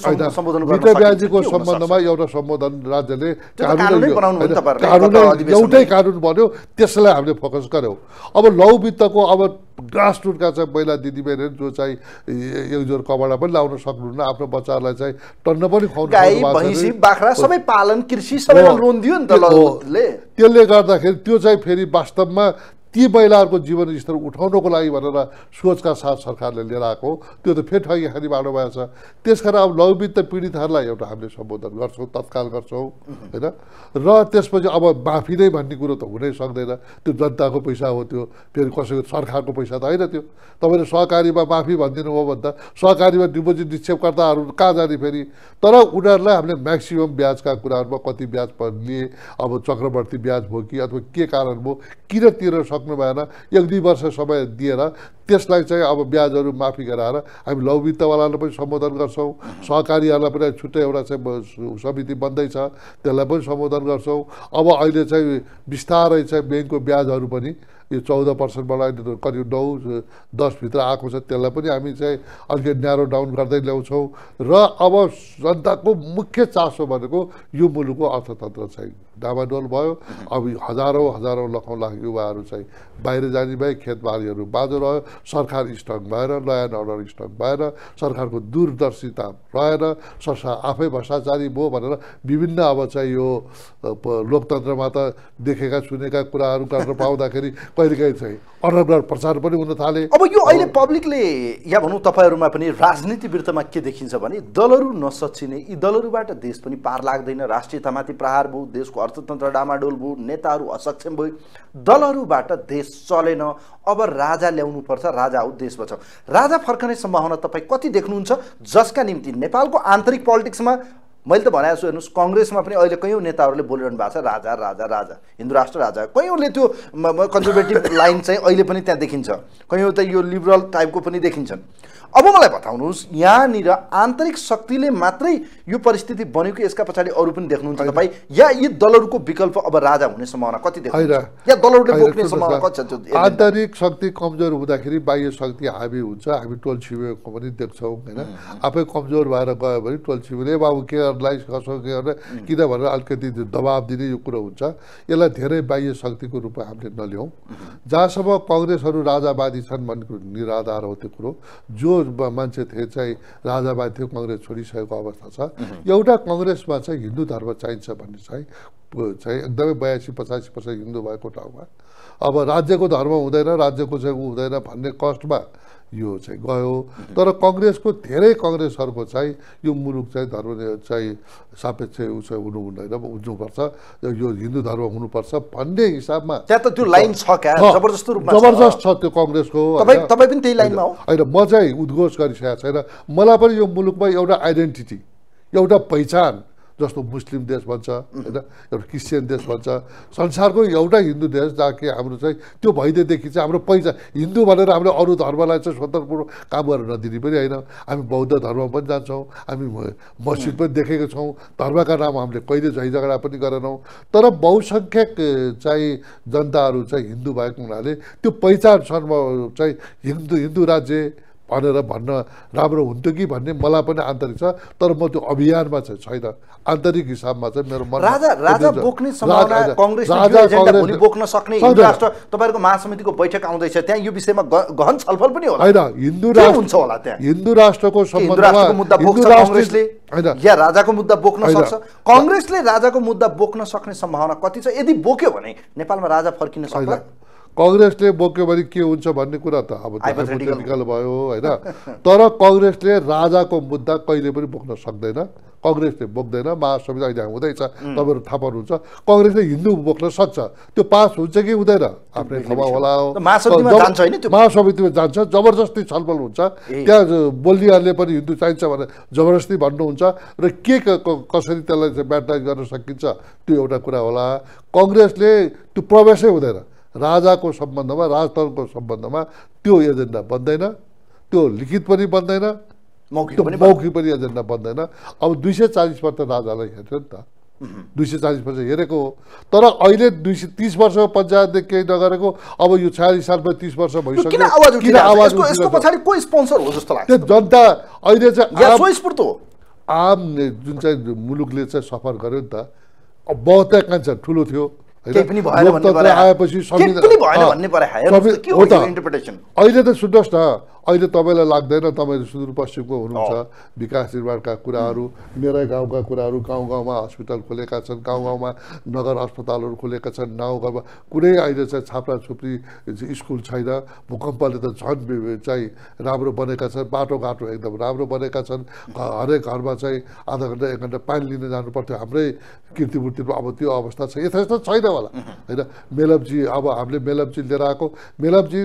न मिटर ब्याजीको सम्बन्धमा एउटा सम्बोधन राज्यले एउटै कानुन बन्यो त्यसलाई हामीले फोकस गऱ्यौँ अब लौ वित्तको अब रुटका चाहिँ महिला दिदीबहिनीहरू जो चाहिँ एकजोर कपडा पनि लाउन सक्नुहुन्न आफ्नो बच्चाहरूलाई चाहिँ टन्न पनि खुवाउनु बाख्रा सबै पालन कृषि सबै नि त त्यसले गर्दाखेरि त्यो चाहिँ फेरि वास्तवमा ती महिलाहरूको जीवनस्तर उठाउनको लागि भनेर सोचका साथ सरकारले लिएर आएको त्यो त फेरि ठगी खाने बाटो भएछ त्यस कारण अब लघुवित्त पीडितहरूलाई एउटा हामीले सम्बोधन गर्छौँ तत्काल गर्छौँ होइन र त्यसपछि अब माफी नै भन्ने कुरो त हुनै सक्दैन त्यो जनताको पैसा हो त्यो फेरि कसैको सरकारको पैसा त होइन त्यो तपाईँले सहकारीमा माफी भनिदिनु हो भन्दा सहकारीमा डिपोजिट निक्षेपकर्ताहरू कहाँ जाने फेरि तर उनीहरूलाई हामीले म्याक्सिमम् ब्याजका कुराहरूमा कति ब्याज लिए अब चक्रवर्ती ब्याज भयो कि अथवा के कारण भयो किन तिर्न सक्नु सक्नु भएन एक दुई वर्ष समय दिएर त्यसलाई चाहिँ अब ब्याजहरू माफी गराएर हामी लौवित्तवालालाई पनि सम्बोधन गर्छौँ सहकारीहरूलाई पनि छुट्टै एउटा चाहिँ समिति बन्दैछ त्यसलाई पनि सम्बोधन गर्छौँ अब अहिले चाहिँ बिस्तारै चाहिँ ब्याङ्कको ब्याजहरू पनि यो चौध पर्सेन्टबाट अहिले करिब नौ दसभित्र आएको छ त्यसलाई पनि हामी चाहिँ अलिकति न्यारो डाउन गर्दै ल्याउँछौँ र अब जनताको मुख्य चासो भनेको यो मुलुकको अर्थतन्त्र चाहिँ डामाडोल भयो अब हजारौँ हजारौँ लाखौँ लाख युवाहरू चाहिँ बाहिर जाने भए खेतबारीहरू बाँझो रह्यो सरकार स्टक भएर नयाँ नर्डर स्टक भएर सरकारको दूरदर्शिता रहेर सरसा आफै भ्रष्टाचारी भयो भनेर विभिन्न अब चाहिँ यो लोकतन्त्रमा त देखेका सुनेका कुराहरू गर्न पाउँदाखेरि कहिलेकाहीँ चाहिँ अनर्गल प्रचार पनि हुन थाले अब यो अहिले पब्लिकले या भनौँ तपाईँहरूमा पनि राजनीति वृत्तमा के देखिन्छ भने दलहरू नसचिने यी दलहरूबाट देश पनि पार लाग्दैन राष्ट्रियतामाथि प्रहार भयो देशको अर्थतन्त्र डामाडोल भयो नेताहरू असक्षम भयो दलहरूबाट देश चलेन अब राजा पर्छ राजा हो देश बचाउ राजा फर्कने सम्भावना तपाईँ कति देख्नुहुन्छ जसका निम्ति नेपालको आन्तरिक पोलिटिक्समा मैले त भनेको छु हेर्नुहोस् कङ्ग्रेसमा पनि अहिले कयौँ नेताहरूले बोलिरहनु भएको छ राजा राजा राजा हिन्दू राष्ट्र राजा कयौँले त्यो कन्जर्भेटिभ लाइन चाहिँ अहिले पनि त्यहाँ देखिन्छ कयौँ त यो लिबरल टाइपको पनि देखिन्छन् अब मलाई बताउनुहोस् यहाँनिर आन्तरिक शक्तिले मात्रै यो परिस्थिति बनेको यसका पछाडि अरू पनि देख्नुहुन्छ तपाईँ या यी दलहरूको विकल्प अब राजा हुने सम्भावना कति या दलहरूले बोक्ने सम्भावना कति छ आन्तरिक शक्ति कमजोर हुँदाखेरि बाह्य शक्ति हाबी हुन्छ हामी टोल छिमेको पनि देख्छौँ होइन आफै कमजोर भएर गयो भने टोल छिमेले बाबु के सरकारलाई गरेर किन भनेर अलिकति दबाब दिने यो कुरो हुन्छ यसलाई धेरै बाह्य शक्तिको रूपमा हामीले नल्याउँ जहाँसम्म कङ्ग्रेसहरू राजावादी छन् भन्ने कुरो निराधार हो त्यो कुरो जो मान्छे थिए चाहिँ राजावादी थियो कङ्ग्रेस छोडिसकेको अवस्था छ एउटा कङ्ग्रेसमा चाहिँ हिन्दू धर्म चाहिन्छ भन्ने चाहिँ चाहिँ एकदमै बयासी पचासी पर्सेन्ट हिन्दू भएको ठाउँमा अब राज्यको धर्म हुँदैन राज्यको चाहिँ हुँदैन भन्ने कस्टमा यो चाहिँ गयो तर कङ्ग्रेसको धेरै कङ्ग्रेसहरूको चाहिँ यो मुलुक चाहिँ धर्म चाहिँ सापेक्ष ऊ चाहिँ हुनु हुँदैन हुनुपर्छ यो हिन्दू धर्म हुनुपर्छ भन्ने हिसाबमा त्यहाँ त त्यो लाइन छ क्या जबरजस्त छ त्यो कङ्ग्रेसको तपाईँ पनि त्यही लाइनमा होइन म चाहिँ उद्घोष गरिसकेको छैन मलाई पनि यो मुलुकमा एउटा आइडेन्टिटी एउटा पहिचान जस्तो मुस्लिम देश भन्छ होइन एउटा क्रिस्चियन देश भन्छ संसारको एउटा हिन्दू देश जहाँ कि हाम्रो चाहिँ त्यो भइदिएदेखि चाहिँ हाम्रो पहिचान हिन्दू भनेर हाम्रो अरू धर्मलाई चाहिँ स्वतन्त्रपूर्वक काम गरेर नदिने पनि होइन हामी बौद्ध धर्म पनि जान्छौँ हामी मस्जिद पनि देखेको छौँ धर्मका नाम हामीले कहिले झै झगडा पनि गरेनौँ तर बहुसङ्ख्यक चाहिँ जनताहरू चाहिँ हिन्दू भएको हुनाले त्यो पहिचानसम्म चाहिँ हिन्दू हिन्दू राज्य भनेर भन्न राम्रो हुन्थ्यो कि भन्ने मलाई पनि आन्तरिक छ तर म त्यो अभियानमा चाहिँ छैन आन्तरिक हिसाबमा चाहिँ मेरो राजा बोक्न सक्ने राष्ट्र तपाईँहरूको महासमितिको बैठक आउँदैछ त्यहाँ यो विषयमा गहन छलफल पनि होला होइन हिन्दू राष्ट्र हुन्छ होला त्यहाँ हिन्दू राष्ट्रको मुद्दा बोक्छ कङ्ग्रेसले या राजाको मुद्दा बोक्न सक्छ कङ्ग्रेसले राजाको मुद्दा बोक्न सक्ने सम्भावना कति छ यदि बोक्यो भने नेपालमा राजा फर्किन सक्छ कङ्ग्रेसले बोक्यो भने के हुन्छ भन्ने कुरा त अब निकाल भयो होइन तर कङ्ग्रेसले राजाको मुद्दा कहिले पनि बोक्न सक्दैन कङ्ग्रेसले बोक्दैन महासंविधान अहिले हुँदैछ तपाईँहरू थाहा पाउनुहुन्छ कङ्ग्रेसले हिन्दू बोक्न सक्छ त्यो पास हुन्छ कि हुँदैन आफ्नै ठाउँमा होला महासमितिमा जान्छ जबरजस्ती छलफल हुन्छ त्यहाँ बोल्नेहरूले पनि हिन्दू चाहिन्छ भनेर जबरजस्ती भन्नुहुन्छ र के कसरी त्यसलाई ब्याटाइज गर्न सकिन्छ त्यो एउटा कुरा होला कङ्ग्रेसले त्यो प्रवेशै हुँदैन राजाको सम्बन्धमा राजतन्त्रको सम्बन्धमा त्यो एजेन्डा बन्दैन त्यो लिखित पनि बन्दैन मौखिक पनि एजेन्डा बन्दैन अब दुई सय चालिस वर्ष राजालाई हेर्थ्यो नि त दुई सय चालिस वर्ष हेरेको हो तर अहिले दुई सय तिस वर्ष पञ्चायतले केही नगरेको अब यो छयालिस सालमा तिस वर्ष भइसक्यो जनता अहिले चाहिँ आम जुन चाहिँ मुलुकले चाहिँ सफर गर्यो नि त कान्छ ठुलो थियो होइन अहिले त सुन्नुहोस् न अहिले तपाईँलाई लाग्दैन तपाईँ सुदूरपश्चिमको हुनुहुन्छ विकास निर्माणका कुराहरू मेरै गाउँका कुराहरू गाउँ गाउँमा हस्पिटल खोलेका छन् गाउँ गाउँमा नगर अस्पतालहरू खोलेका छन् गाउँमा कुनै अहिले चाहिँ छाप्रा छुप्री स्कुल छैन भूकम्पले त झन् चाहिँ राम्रो बनेका छन् बाटोघाटो एकदम राम्रो बनेका छन् हरेक घरमा चाहिँ आधा घन्टा एक घन्टा पानी लिन जानु पर्थ्यो हाम्रै मूर्तिमा अब त्यो अवस्था छ यथेष्ट छैन होला होइन मेलमजी अब हामीले मेलमजी लिएर आएको मेलमजी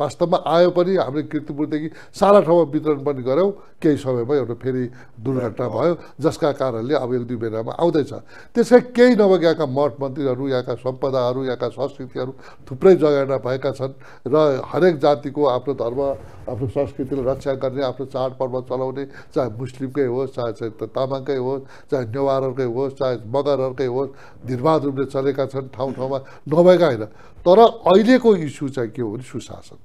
वास्तवमा आयो पनि हाम्रो मूर्ति सुरुदेखि सारा ठाउँमा वितरण पनि गऱ्यौँ केही समयमा एउटा फेरि दुर्घटना भयो जसका कारणले अब एक दुई महिनामा आउँदैछ त्यसै केही नभए यहाँका मठ मन्दिरहरू यहाँका सम्पदाहरू यहाँका संस्कृतिहरू थुप्रै जगेडा भएका छन् र हरेक जातिको आफ्नो धर्म आफ्नो संस्कृतिलाई रक्षा गर्ने आफ्नो चाडपर्व चलाउने चाहे मुस्लिमकै होस् चाहे चाहिँ तामाङकै होस् चाहे नेवारहरूकै होस् चाहे मगरहरूकै होस् निर्वाध रूपले चलेका छन् ठाउँ ठाउँमा नभएका होइन तर अहिलेको इस्यु चाहिँ के हो भने सुशासन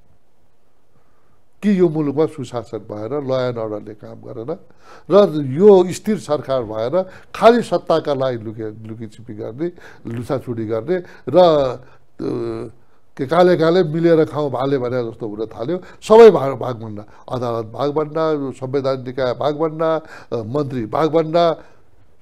कि यो मुलुकमा सुशासन भएर ल एन्ड अर्डरले काम गरेर र यो स्थिर सरकार भएर खालि सत्ताका लागि लुके लुकिछिपी गर्ने लुसाचुडी गर्ने र के काले काले मिलेर खाउँ भाले भने जस्तो हुन थाल्यो सबै भाग भागभन्डा अदालत भागभन्डा संवैधानिक निकाय भागभन्डा मन्त्री भागभन्डा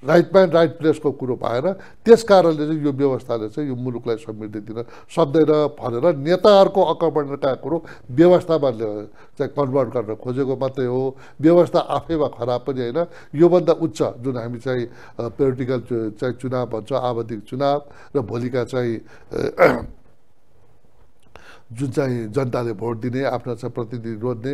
राइट म्यान राइट प्लेसको कुरो भएन त्यस कारणले चाहिँ यो व्यवस्थाले चाहिँ यो मुलुकलाई समृद्धि दिन सक्दैन भनेर नेताहरूको अकमण्डका कुरो व्यवस्थामा चाहिँ कन्भर्ट गर्न खोजेको मात्रै हो व्यवस्था आफैमा खराब पनि होइन योभन्दा उच्च जुन हामी चाहिँ पोलिटिकल चाहिँ चुनाव भन्छौँ आवधिक चुनाव र भोलिका चाहिँ जुन चाहिँ जनताले भोट दिने आफ्ना प्रतिनिधि रोज्ने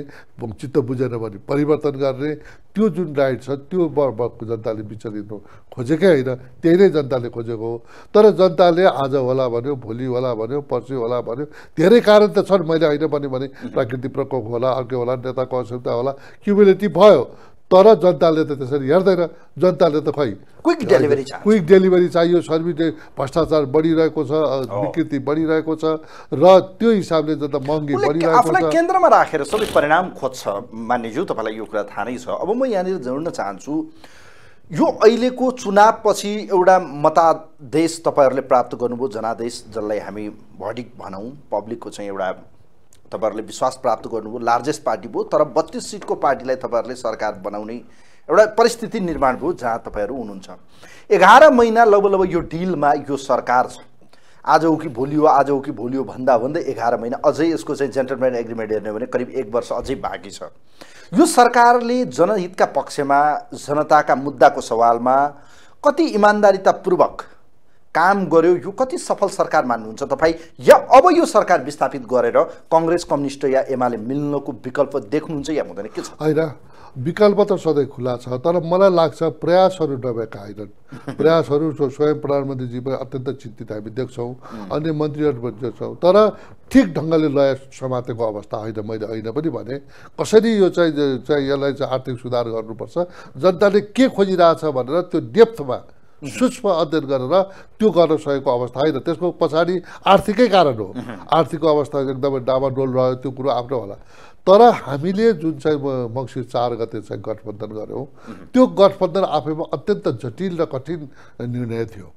चित्त बुझेन भने परिवर्तन गर्ने त्यो जुन राइट छ त्यो वर्गको जनताले बिचलिनु खोजेकै होइन त्यही नै जनताले खोजेको हो तर जनताले आज होला भन्यो भोलि होला भन्यो पर्सि होला भन्यो धेरै कारण त छन् मैले होइन भने प्राकृतिक प्रकोप होला अर्को होला नेताको असुविधा होला क्युमुलेटिभ भयो तर जनताले त त्यसरी हेर्दैन जनताले त खै क्विक डेलिभरी क्विक डेलिभरी चाहियो सर्भिस भ्रष्टाचार बढिरहेको छ विकृति बढिरहेको छ र त्यो हिसाबले जनता महँगी बढिरहेको आफूलाई केन्द्रमा राखेर सबै परिणाम खोज्छ मान्यज्यू तपाईँलाई यो कुरा थाहा नै छ अब म यहाँनिर जोड्न चाहन्छु यो अहिलेको चुनावपछि एउटा मतादेश तपाईँहरूले प्राप्त गर्नुभयो जनादेश जसलाई हामी भडिक भनौँ पब्लिकको चाहिँ एउटा तपाईँहरूले विश्वास प्राप्त गर्नुभयो लार्जेस्ट पार्टी भयो तर बत्तिस सिटको पार्टीलाई तपाईँहरूले सरकार बनाउने एउटा परिस्थिति निर्माण भयो जहाँ तपाईँहरू हुनुहुन्छ एघार महिना लगभग लगभग यो डिलमा यो सरकार छ आज हो कि भोलि हो आज हो कि भोलि हो भन्दा भन्दै एघार महिना अझै यसको चाहिँ जेन्टलम्यान एग्रिमेन्ट हेर्ने भने करिब एक वर्ष अझै बाँकी छ यो सरकारले जनहितका पक्षमा जनताका मुद्दाको सवालमा कति इमान्दारितापूर्वक काम गर्यो यो कति सफल सरकार मान्नुहुन्छ तपाईँ या अब यो सरकार विस्थापित गरेर कङ्ग्रेस कम्युनिस्ट या एमाले मिल्नको विकल्प देख्नुहुन्छ या हुँदैन के छ होइन विकल्प त सधैँ खुला छ तर मलाई लाग्छ प्रयासहरू नभएका होइनन् प्रयासहरू स्वयं प्रधानमन्त्रीजी अत्यन्त चिन्तित हामी देख्छौँ अन्य मन्त्रीहरू पनि देख्छौँ तर ठिक ढङ्गले लय समातेको अवस्था होइन मैले होइन पनि भने कसरी यो चाहिँ चाहिँ यसलाई चाहिँ आर्थिक सुधार गर्नुपर्छ जनताले के खोजिरहेछ भनेर त्यो डेप्थमा सूक्ष्म अध्ययन गरेर त्यो गर्न सकेको अवस्था होइन त्यसको पछाडि आर्थिकै कारण हो आर्थिकको अवस्था एकदमै डामाडोल रह्यो त्यो कुरो आफ्नो होला तर हामीले जुन चाहिँ म मङ्सिर चार गते चाहिँ गठबन्धन गऱ्यौँ त्यो गठबन्धन आफैमा अत्यन्त जटिल र कठिन निर्णय थियो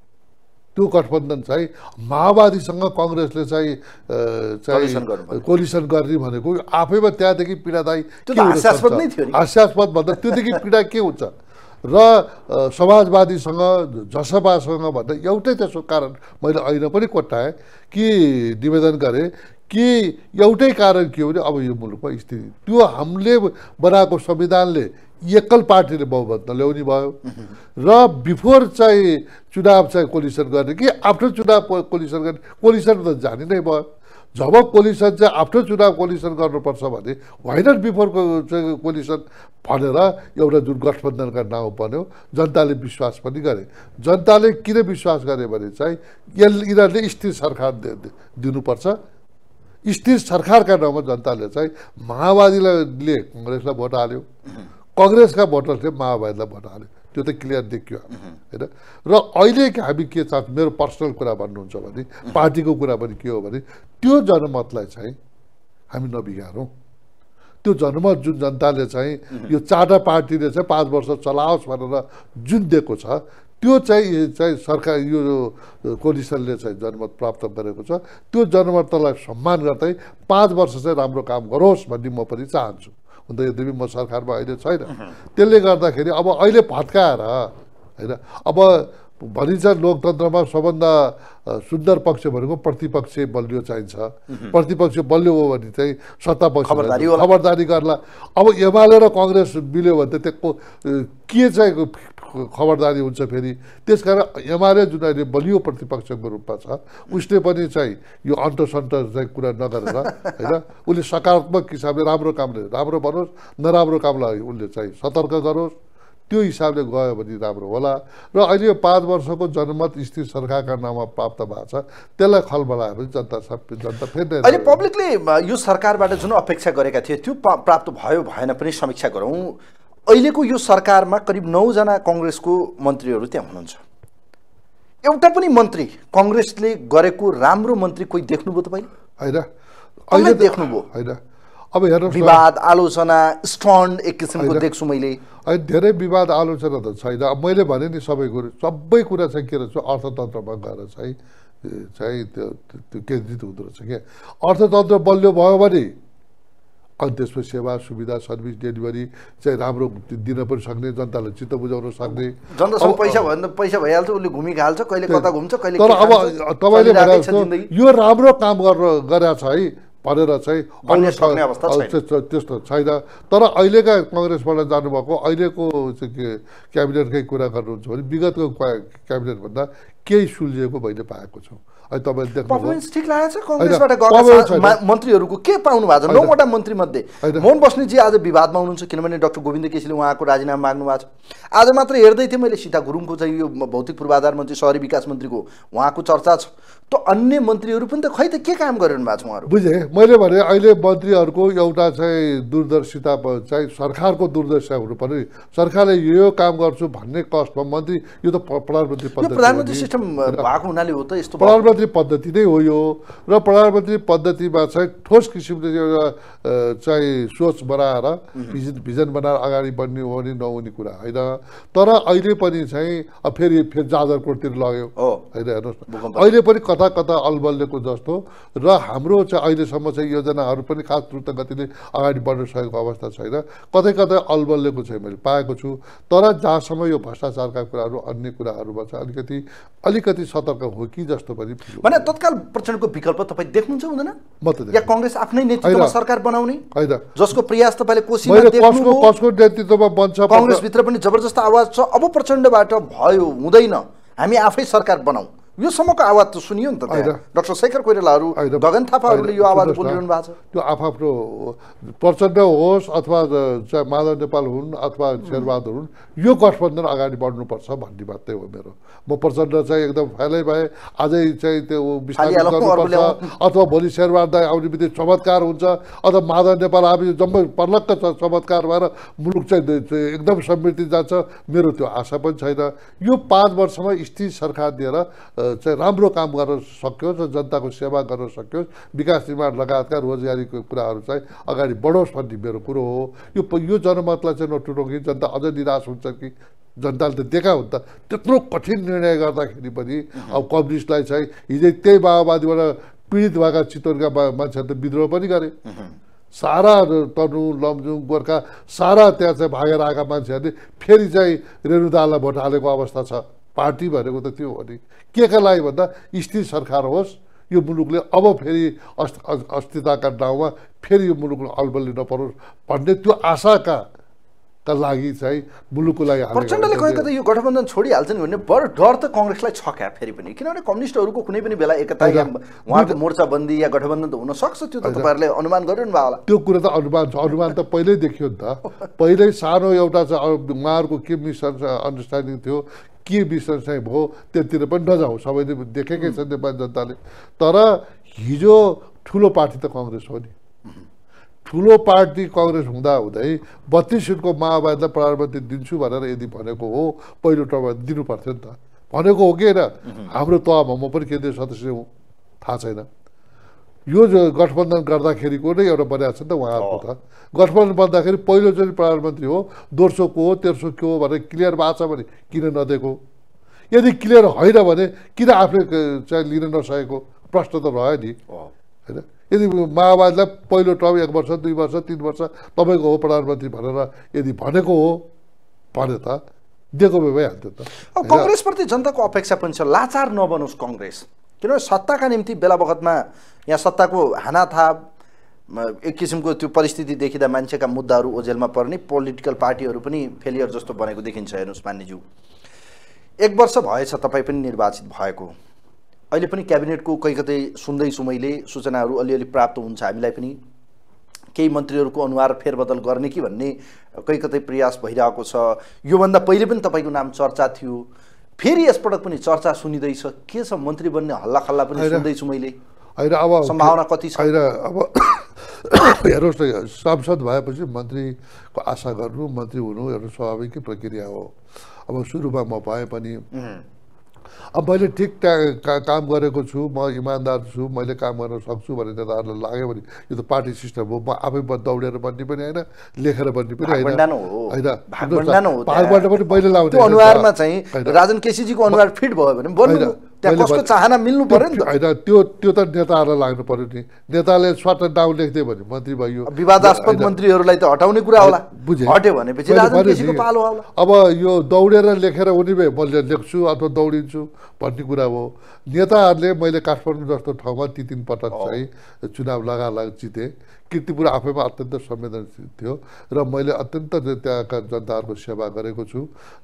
त्यो गठबन्धन चाहिँ माओवादीसँग कङ्ग्रेसले चाहिँ चाहिँ कोलिसन गर्ने भनेको आफैमा त्यहाँदेखि पीडादायी हास्यास्पद भन्दा त्योदेखि पीडा के हुन्छ र समाजवादीसँग जसपासँग भन्दा एउटै त्यसको कारण मैले अहिले पनि कोट्याएँ कि निवेदन गरेँ कि एउटै कारण के हो भने अब यो मुलुकमा स्थिति त्यो हामीले बनाएको संविधानले एकल पार्टीले बहुमत नल्याउने भयो र बिफोर चाहिँ चुनाव चाहिँ कोलिसन गर्ने कि आफ्टर चुनाव कोलिसन गर्ने कोलिसन त जाने नै भयो जब कोलिसन चाहिँ आफ्टर चुनाव कोलिसन गर्नुपर्छ भने होइन बिफोरको चाहिँ कोलिसन भनेर एउटा जुन गठबन्धनका नाउँ बन्यो जनताले विश्वास पनि गरे जनताले किन विश्वास गरे भने चाहिँ यसले यिनीहरूले स्थिर सरकार दिनुपर्छ स्थिर सरकारका नाउँमा जनताले चाहिँ माओवादीलाई कङ्ग्रेसलाई भोट हाल्यो कङ्ग्रेसका भोटर्सले माओवादीलाई भोट हाल्यो त्यो त क्लियर देखियो होइन र अहिले हामी के चाहन्छौँ मेरो पर्सनल कुरा भन्नुहुन्छ भने पार्टीको कुरा पनि के हो भने त्यो जनमतलाई चाहिँ हामी नबिगारौँ त्यो जनमत जुन जनताले चाहिँ यो चारवटा पार्टीले चाहिँ पाँच वर्ष चलाओस् भनेर जुन दिएको छ त्यो चाहिँ चाहिँ सरकार यो कोलिसनले चाहिँ जनमत प्राप्त गरेको छ त्यो जनमतलाई सम्मान गर्दै पाँच वर्ष चाहिँ राम्रो काम गरोस् भन्ने म पनि चाहन्छु हुन्छ यो दुविम्ब सरकारमा अहिले छैन त्यसले गर्दाखेरि अब अहिले भत्काएर होइन अब भनिन्छ लोकतन्त्रमा सबभन्दा सुन्दर पक्ष भनेको प्रतिपक्ष बलियो चाहिन्छ प्रतिपक्ष बलियो हो भने चाहिँ सत्ता पक्ष खबरदारी गर्ला अब एमाले र कङ्ग्रेस मिल्यो भने त त्यसको के चाहिँ खबरदारी हुन्छ फेरि त्यसकारण एमआरए जुन अहिले बलियो प्रतिपक्षको रूपमा छ उसले पनि चाहिँ यो अन्तसन्त चाहिँ कुरा नगरेर होइन उसले सकारात्मक हिसाबले राम्रो कामले राम्रो बनोस् नराम्रो कामलाई उसले चाहिँ सतर्क गरोस् त्यो हिसाबले गयो भने राम्रो होला र अहिले यो पाँच वर्षको जनमत स्थिर सरकारका नाममा प्राप्त भएको छ त्यसलाई खलबलायो भने जनता सब जनता फेर्दैन अहिले पब्लिकले यो सरकारबाट जुन अपेक्षा गरेका थिए त्यो प्राप्त भयो भएन पनि समीक्षा गरौँ अहिलेको यो सरकारमा करिब नौजना कङ्ग्रेसको मन्त्रीहरू त्यहाँ हुनुहुन्छ एउटा पनि मन्त्री कङ्ग्रेसले गरेको राम्रो मन्त्री कोही देख्नुभयो तपाईँ होइन अहिले देख्नुभयो होइन अब हेर्नु विवाद आलोचना स्टन्ड एक किसिमको देख्छु मैले अहिले धेरै विवाद आलोचना त छैन अब मैले भने नि सबै कुरो सबै कुरा चाहिँ के रहेछ अर्थतन्त्रमा गएर चाहिँ चाहिँ त्यो केन्द्रित हुँदो रहेछ क्या अर्थतन्त्र बलियो भयो भने अनि त्यसको सेवा सुविधा सर्भिस डेलिभरी चाहिँ राम्रो दिन पनि सक्ने जनतालाई चित्त बुझाउन सक्ने जनतासँग पैसा भने पैसा भइहाल्छ उसले कहिले कता घुम्छ कहिले तर अब तपाईँले यो राम्रो काम गरेर गरेका छ है भनेर चाहिँ त्यस्तो छैन तर अहिलेका कङ्ग्रेसबाट जानुभएको अहिलेको क्याबिनेटकै कुरा गर्नुहुन्छ भने विगतको क्याबिनेटभन्दा केही सुल्झिएको मैले पाएको छु अनि तपाईँले देख्नु पर्फर्मेन्स ठिक लागेको मन्त्रीहरूको के पाउनु भएको छ नौवटा मध्ये मोहन बस्नेतजी आज विवादमा हुनुहुन्छ किनभने डाक्टर गोविन्द केसीले उहाँको राजीनामा माग्नु भएको छ आज मात्र हेर्दै थिएँ मैले सीता गुरुङको चाहिँ यो भौतिक पूर्वाधार मन्त्री सहरी विकास मन्त्रीको उहाँको चर्चा छ त अन्य मन्त्रीहरू पनि त खै त के काम गरिरहनु भएको छ उहाँहरू बुझेँ मैले भने अहिले मन्त्रीहरूको एउटा चाहिँ दूरदर्शिता चाहिँ सरकारको दूरदर्शिता पऱ्यो सरकारले यो काम गर्छु भन्ने कस्टमा मन्त्री यो त प्रधानमन्त्री प्रधानमन्त्री सिस्टम भएको हुनाले हो त यस्तो प्रधानमन्त्री पद्धति नै हो यो र प्रधानमन्त्री पद्धतिमा चाहिँ ठोस किसिमले एउटा चाहिँ सोच बनाएर भिजन भिजन बनाएर अगाडि बढ्ने हो नि नहुने कुरा होइन तर अहिले पनि चाहिँ फेरि फेरि जाजरकोटतिर लग्यो होइन हेर्नुहोस् न अहिले पनि कता कता अलबलिएको जस्तो र हाम्रो चाहिँ अहिलेसम्म चाहिँ योजनाहरू पनि खास द्रुत गतिले अगाडि बढ्न सकेको अवस्था छैन कतै कतै अलबलिएको चाहिँ मैले पाएको छु तर जहाँसम्म यो भ्रष्टाचारका कुराहरू अन्य कुराहरूमा चाहिँ अलिकति अलिकति सतर्क हो कि जस्तो पनि भने तत्काल प्रचण्डको विकल्प तपाईँ देख्नुहुन्छ हुँदैन या कङ्ग्रेस आफ्नै नेतृत्वमा सरकार बनाउने होइन जसको प्रयास तपाईँले कोसिसको नेतृत्वमा बन्छ कङ्ग्रेसभित्र पनि जबरजस्त आवाज छ अब प्रचण्डबाट भयो हुँदैन हामी आफै सरकार बनाऊ यो समूहको आवाज त सुनियो नि त डाक्टर शेखर कोइरालाहरू गगन थापाहरूले यो आवाज बोलिरहनु भएको छ त्यो आफआफ्नो प्रचण्ड होस् अथवा चाहे माधव नेपाल हुन् अथवा शेरबहादुर हुन् यो गठबन्धन अगाडि बढ्नुपर्छ भन्ने बात हो मेरो म प्रचण्ड चाहिँ एकदम फैलै भए आजै चाहिँ त्यो गर्नुपर्छ अथवा भोलि शेरबहादुर आउने बित्तिकै चमत्कार हुन्छ अथवा माधव नेपाल आउने जम्मै पर्लक्क चमत्कार भएर मुलुक चाहिँ एकदम समृद्धि जान्छ मेरो त्यो आशा पनि छैन यो पाँच वर्षमा स्थिर सरकार दिएर चाहिँ राम्रो काम गर्न सकियोस् र जनताको सेवा गर्न सकियोस् विकास निर्माण लगायतका रोजगारीको कुराहरू चाहिँ अगाडि बढोस् भन्ने मेरो कुरो हो यो यो जनमतलाई चाहिँ नटुटो कि जनता अझ निराश हुन्छ कि जनताले त देखा हुन् त त्यत्रो कठिन निर्णय गर्दाखेरि पनि अब कम्युनिस्टलाई चाहिँ हिजै त्यही माओवादीबाट पीडित भएका चितवनका मान्छेहरूले त विद्रोह पनि गरे सारा तनु लमजुङ गोर्खा सारा त्यहाँ चाहिँ भागेर आएका मान्छेहरूले फेरि चाहिँ रेणुदाललाई भोट हालेको अवस्था छ पार्टी भनेको त त्यो हो नि के का लागि भन्दा स्थिर सरकार होस् यो मुलुकले अब फेरि अस्थिरताका नाउँमा फेरि यो मुलुकलाई अलबल्ली नपरोस् भन्ने त्यो आशाका का लागि चाहिँ मुलुकको लागि प्रचण्डले कहीँ यो गठबन्धन छोडिहाल्छ नि भने बर डर त कङ्ग्रेसलाई छ क्या फेरि पनि किनभने कम्युनिस्टहरूको कुनै पनि बेला एकता या उहाँको मोर्चाबन्दी या गठबन्धन त हुन सक्छ त्यो त तपाईँहरूले अनुमान गरिरहनु भयो होला त्यो कुरा त अनुमान छ अनुमान त पहिल्यै देखियो नि त पहिल्यै सानो एउटा चाहिँ उहाँहरूको के मिसअन्डरस्ट्यान्डिङ थियो के विषय भयो त्यतिर पनि नजाऊ सबैले देखेकै छ नेपाली जनताले तर हिजो ठुलो पार्टी त कङ्ग्रेस हो नि ठुलो पार्टी कङ्ग्रेस हुँदा हुँदै बत्तिस सिटको माओवादीलाई प्रधानमन्त्री दिन्छु भनेर यदि भनेको हो पहिलो दिनु पर्थ्यो नि त भनेको हो कि होइन हाम्रो तहमा म पनि केन्द्रीय सदस्य हुँ थाहा छैन यो जो गठबन्धन गर्दाखेरिको नै एउटा बनाएको छ नि त उहाँहरूको त गठबन्धन बन्दाखेरि पहिलोचोटि प्रधानमन्त्री हो दोस्रो को हो तेर्सो के हो भनेर क्लियर भएको छ भने किन नदिएको यदि क्लियर होइन भने किन आफूले चाहिँ लिन नसकेको प्रश्न त रह्यो नि होइन यदि माओवादीलाई पहिलो टर्म एक वर्ष दुई वर्ष तिन वर्ष तपाईँको हो प्रधानमन्त्री भनेर यदि भनेको हो भने त दिएको भए भइहाल्थ्यो त कङ्ग्रेसप्रति जनताको अपेक्षा पनि छ लाचार नबनोस् कङ्ग्रेस किनभने सत्ताका निम्ति बेला बखतमा यहाँ सत्ताको हानाथा एक किसिमको त्यो परिस्थिति देखिँदा मान्छेका मुद्दाहरू ओझेलमा पर्ने पोलिटिकल पार्टीहरू पनि फेलियर जस्तो बनेको देखिन्छ हेर्नुहोस् मान्यज्यू एक वर्ष भएछ तपाईँ पनि निर्वाचित भएको अहिले पनि क्याबिनेटको कहीँ कतै सुन्दैछु मैले सूचनाहरू अलिअलि प्राप्त हुन्छ हामीलाई पनि केही मन्त्रीहरूको अनुहार फेरबदल गर्ने कि भन्ने कहीँ कतै प्रयास भइरहेको छ योभन्दा पहिले पनि तपाईँको नाम चर्चा थियो फेरि यसपटक पनि चर्चा सुनिँदैछ के छ मन्त्री बन्ने हल्लाखल्ला पनि सुन्दैछु मैले होइन अब सम्भावना कति छ अब हेर्नुहोस् न सांसद भएपछि मन्त्रीको आशा गर्नु मन्त्री हुनु एउटा स्वाभाविकै प्रक्रिया हो अब सुरुमा म भए पनि अब मैले ठिक त्यहाँ काम गरेको छु म इमान्दार छु मैले काम गर्न सक्छु भन्ने नेताहरूलाई लाग्यो भने यो त पार्टी सिस्टम हो म आफै दौडेर बन्ने पनि होइन लेखेर बन्ने पनि होइन पनि मैले अनुहारमा चाहिँ राजन केसीजीको अनुहार फिट भयो भने त्यहाँ कसको चाहना मिल्नु पर्यो नि होइन त्यो त्यो त नेताहरूलाई लाग्नु पर्यो नि नेताले स्वाट नाउँ लेख्दै भने मन्त्री भयो विवादास्पद मन्त्रीहरूलाई त हटाउने कुरा होला हट्यो भनेपछि पालो होला अब यो दौडेर लेखेर उनी भए मैले लेख्छु अथवा दौडिन्छु भन्ने कुरा हो नेताहरूले मैले काठमाडौँ जस्तो ठाउँमा ती तिनपटक चाहिँ चुनाव लगा जितेँ किर्तिपुर आफैमा अत्यन्त संवेदनशील थियो र मैले अत्यन्त त्यहाँका जनताहरूको सेवा गरेको छु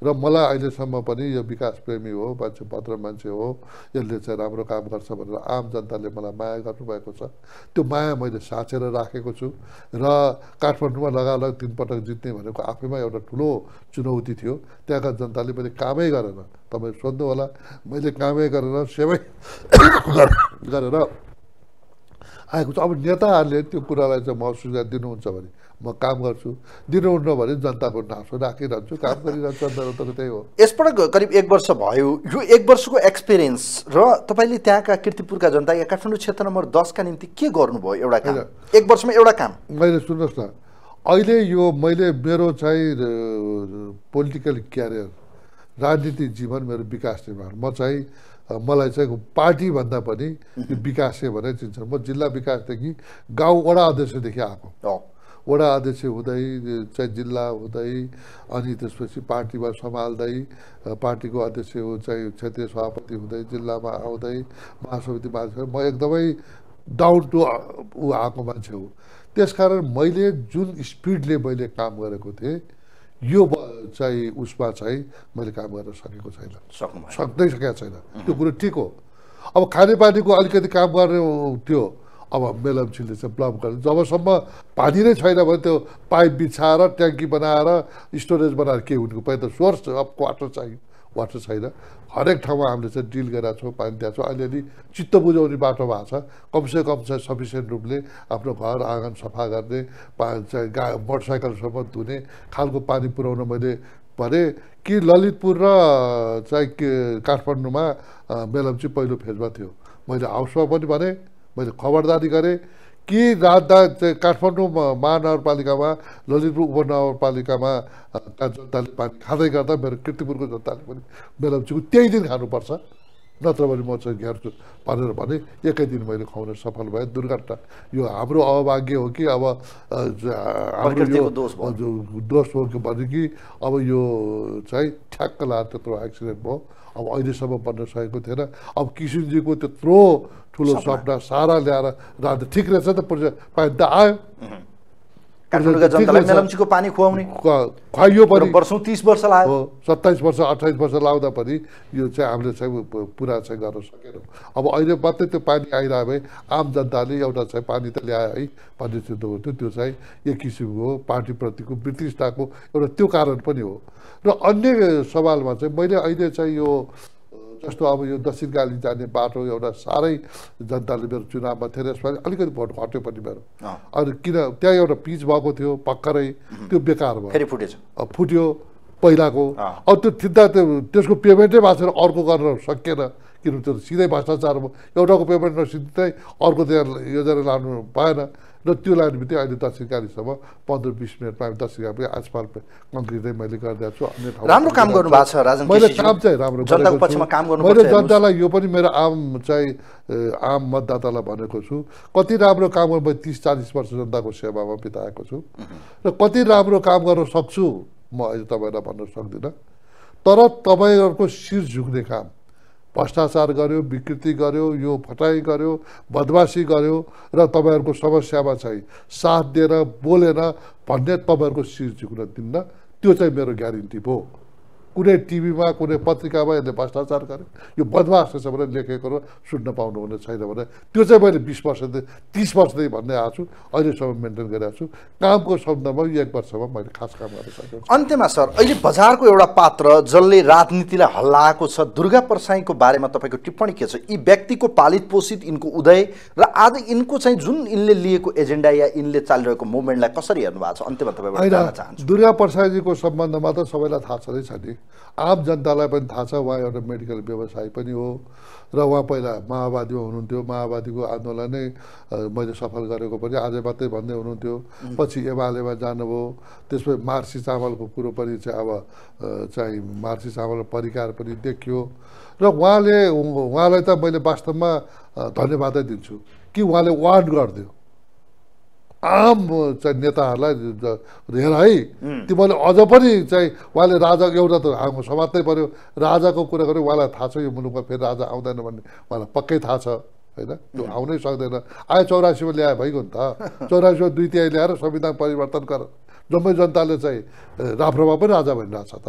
र मलाई अहिलेसम्म पनि यो विकास प्रेमी हो मान्छे भद्र मान्छे हो यसले चाहिँ राम्रो काम गर्छ भनेर आम जनताले मलाई माया गर्नुभएको छ त्यो माया मैले साँचेर राखेको छु र काठमाडौँमा लगालग तिनपटक जित्ने भनेको आफैमा एउटा ठुलो चुनौती थियो त्यहाँका जनताले मैले कामै गरेर तपाईँ सोध्नु होला मैले कामै गरेर सेवै गरेर आएको छ अब नेताहरूले त्यो कुरालाई चाहिँ महसुस गरेर दिनुहुन्छ भने म काम गर्छु दिनुहुन्न भने जनताको नासो राखिरहन्छु काम गरिरहन्छु जनता त्यही हो यसपटक करिब एक वर्ष भयो यो एक वर्षको एक्सपिरियन्स र तपाईँले त्यहाँका किर्तिपुरका जनता या काठमाडौँ क्षेत्र नम्बर दसका निम्ति के गर्नुभयो एउटा एक वर्षमा एउटा काम मैले सुन्नुहोस् न अहिले यो मैले मेरो चाहिँ पोलिटिकल क्यारियर राजनीतिक जीवन मेरो विकास निर्माण म चाहिँ मलाई चाहिँ पार्टीभन्दा पनि विकासे भनेर चिन्छन् म जिल्ला विकासदेखि गाउँ वडा अध्यक्षदेखि आएको वडा अध्यक्ष हुँदै चाहिँ जिल्ला हुँदै अनि त्यसपछि पार्टीमा सम्हाल्दै पार्टीको अध्यक्ष हो चाहिँ क्षेत्रीय सभापति हुँदै जिल्लामा आउँदै महासमिति मान्छे म एकदमै डाउन टु ऊ आएको मान्छे हो त्यसकारण मैले जुन स्पिडले मैले काम गरेको थिएँ यो चाहिँ उसमा चाहिँ मैले काम गर्न सकेको छैन सक्दै सकेको छैन त्यो कुरो ठिक हो अब खानेपानीको अलिकति काम गर्ने त्यो अब मेलम्चीले चाहिँ ब्लक गर्ने जबसम्म पानी नै छैन भने त्यो पाइप बिछाएर ट्याङ्की बनाएर स्टोरेज बनाएर के हुनुको पहिला त सोर्स अफ क्वार्टर चाहियो वाटर छैन हरेक ठाउँमा हामीले चाहिँ डिल गरेका छौँ पानी दिएको छौँ अलिअलि चित्त बुझाउने बाटो भएको छ कमसे कम चाहिँ सफिसियन्ट रूपले आफ्नो घर आँगन सफा गर्ने पा चाहिँ गा मोटरसाइकलसम्म धुने खालको पानी पुर्याउन मैले भने कि ललितपुर र चाहिँ काठमाडौँमा चाहिँ पहिलो फेजमा थियो मैले हाउसमा पनि भने मैले खबरदारी गरेँ के चाहिँ काठमाडौँ महानगरपालिकामा ललितपुर उपनगरपालिकामा त्यहाँ जनताले पानी खाँदै गर्दा मेरो किर्तिपुरको जनताले पनि मेरो त्यही दिन खानुपर्छ नत्र भने म चाहिँ घेर्छु भनेर भने एकै दिन मैले खुवाउन सफल भएँ दुर्घटना यो हाम्रो अभाग्य हो कि अब हाम्रो यो दोष हो कि भने कि अब यो चाहिँ ठ्याक्क लाग्यो त्यत्रो एक्सिडेन्ट भयो अब अहिलेसम्म बन्न सकेको थिएन अब किसिमजीको त्यत्रो ठुलो सपना सारा ल्याएर राख्दा ठिक रहेछ त पैसा त आयो काठमाडौँका जनतालाई मेलम्चीको पानी खुवाउने खुवाइयो पनि वर्षौँ तिस वर्ष लाग्यो सत्ताइस वर्ष अठाइस वर्ष लाउँदा पनि यो चाहिँ हामीले चाहिँ पुरा चाहिँ गर्न सकेनौँ अब अहिले मात्रै त्यो पानी आइरह्यो भए आम जनताले एउटा चाहिँ पानी त ल्यायो है भन्ने चिन्ता हुन्थ्यो त्यो चाहिँ एक किसिमको पार्टीप्रतिको ब्रिटिसताको एउटा त्यो कारण पनि हो र अन्य सवालमा चाहिँ मैले अहिले चाहिँ यो जस्तो अब यो गाली जाने बाटो एउटा साह्रै जनताले मेरो चुनावमा थिएन यसपालि अलिकति भोट घट्यो पनि मेरो अनि किन त्यहाँ एउटा पिच भएको थियो पक्करै त्यो बेकार भयो फुट्यो पहिलाको अब त्यो थिच्दा त्यो त्यसको पेमेन्टै भएको छैन अर्को गर्न सकिएन किनभने त्यो सिधै भ्रष्टाचार भयो एउटाको पेमेन्ट नसिधै अर्को त्यहाँ योजना लानु पाएन र त्यो लाइन बित्तिकै अहिले दस एघारीसम्म पन्ध्र बिस मिनटमा दस एघारपछि आसपाल कङ्क्रिटै मैले गरिदिएको छु अन्य ठाउँ राम्रो काम गर्नु छ मैले काम चाहिँ राम्रो मैले जनतालाई यो पनि मेरो आम चाहिँ आम मतदातालाई भनेको छु कति राम्रो काम गर्नु मैले तिस चालिस वर्ष जनताको सेवामा बिताएको छु र कति राम्रो काम गर्न सक्छु म अहिले तपाईँलाई भन्न सक्दिनँ तर तपाईँहरूको शिर झुक्ने काम भ्रष्टाचार गर्यो विकृति गर्यो यो फटाइ गर्यो बदमासी गर्यो र तपाईँहरूको समस्यामा चाहिँ साथ दिएर बोलेर भन्ने तपाईँहरूको शिर झुक्न दिन्न त्यो चाहिँ मेरो ग्यारेन्टी भयो कुनै टिभीमा कुनै पत्रिकामा यसले भ्रष्टाचार गरे यो बदमास रहेछ भनेर लेखेकोहरू सुन्न पाउनुहुने छैन भने त्यो चाहिँ मैले बिस वर्षदेखि तिस वर्षदेखि भन्दै आएको छु अहिलेसम्म मेन्टेन गरिरहेको छु कामको शब्दमा एक वर्षमा मैले खास काम गर्न सकेँ अन्त्यमा सर अहिले बजारको एउटा पात्र जसले राजनीतिलाई हल्लाएको छ दुर्गा परसाईको बारेमा तपाईँको टिप्पणी के छ यी व्यक्तिको पालित पोषित यिनको उदय र आज यिनको चाहिँ जुन यिनले लिएको एजेन्डा या यिनले चालिरहेको मुभमेन्टलाई कसरी हेर्नु भएको छ अन्त्यमा तपाईँ दुर्गा प्रसाईजीको सम्बन्धमा त सबैलाई थाहा छँदैछ नि आम जनतालाई पनि थाहा छ उहाँ एउटा मेडिकल व्यवसाय पनि हो र उहाँ पहिला माओवादीमा हुनुहुन्थ्यो माओवादीको आन्दोलन नै मैले सफल गरेको पनि आज मात्रै भन्दै हुनुहुन्थ्यो पछि एमालेमा जानुभयो त्यसपछि मार्सी चामलको कुरो पनि चाहिँ अब चाहिँ मार्सी चामल परिकार पनि देखियो र उहाँले उहाँलाई त मैले वास्तवमा धन्यवादै दिन्छु कि उहाँले वार्ड गरिदियो आम चाहिँ नेताहरूलाई हेर है तिमीहरूले अझ पनि चाहिँ उहाँले राजा एउटा त हाम्रो समात्नै पऱ्यो राजाको कुरा गर्यो उहाँलाई थाहा छ यो मुलुकमा फेरि राजा आउँदैन भन्ने उहाँलाई पक्कै थाहा छ होइन त्यो आउनै सक्दैन आयो चौरासीमा ल्याए भइगयो नि त चौरासीमा दुई तिहाई ल्याएर संविधान परिवर्तन गर जम्मै जनताले चाहिँ राफ्रोमा पनि राजा भनिरहेछ त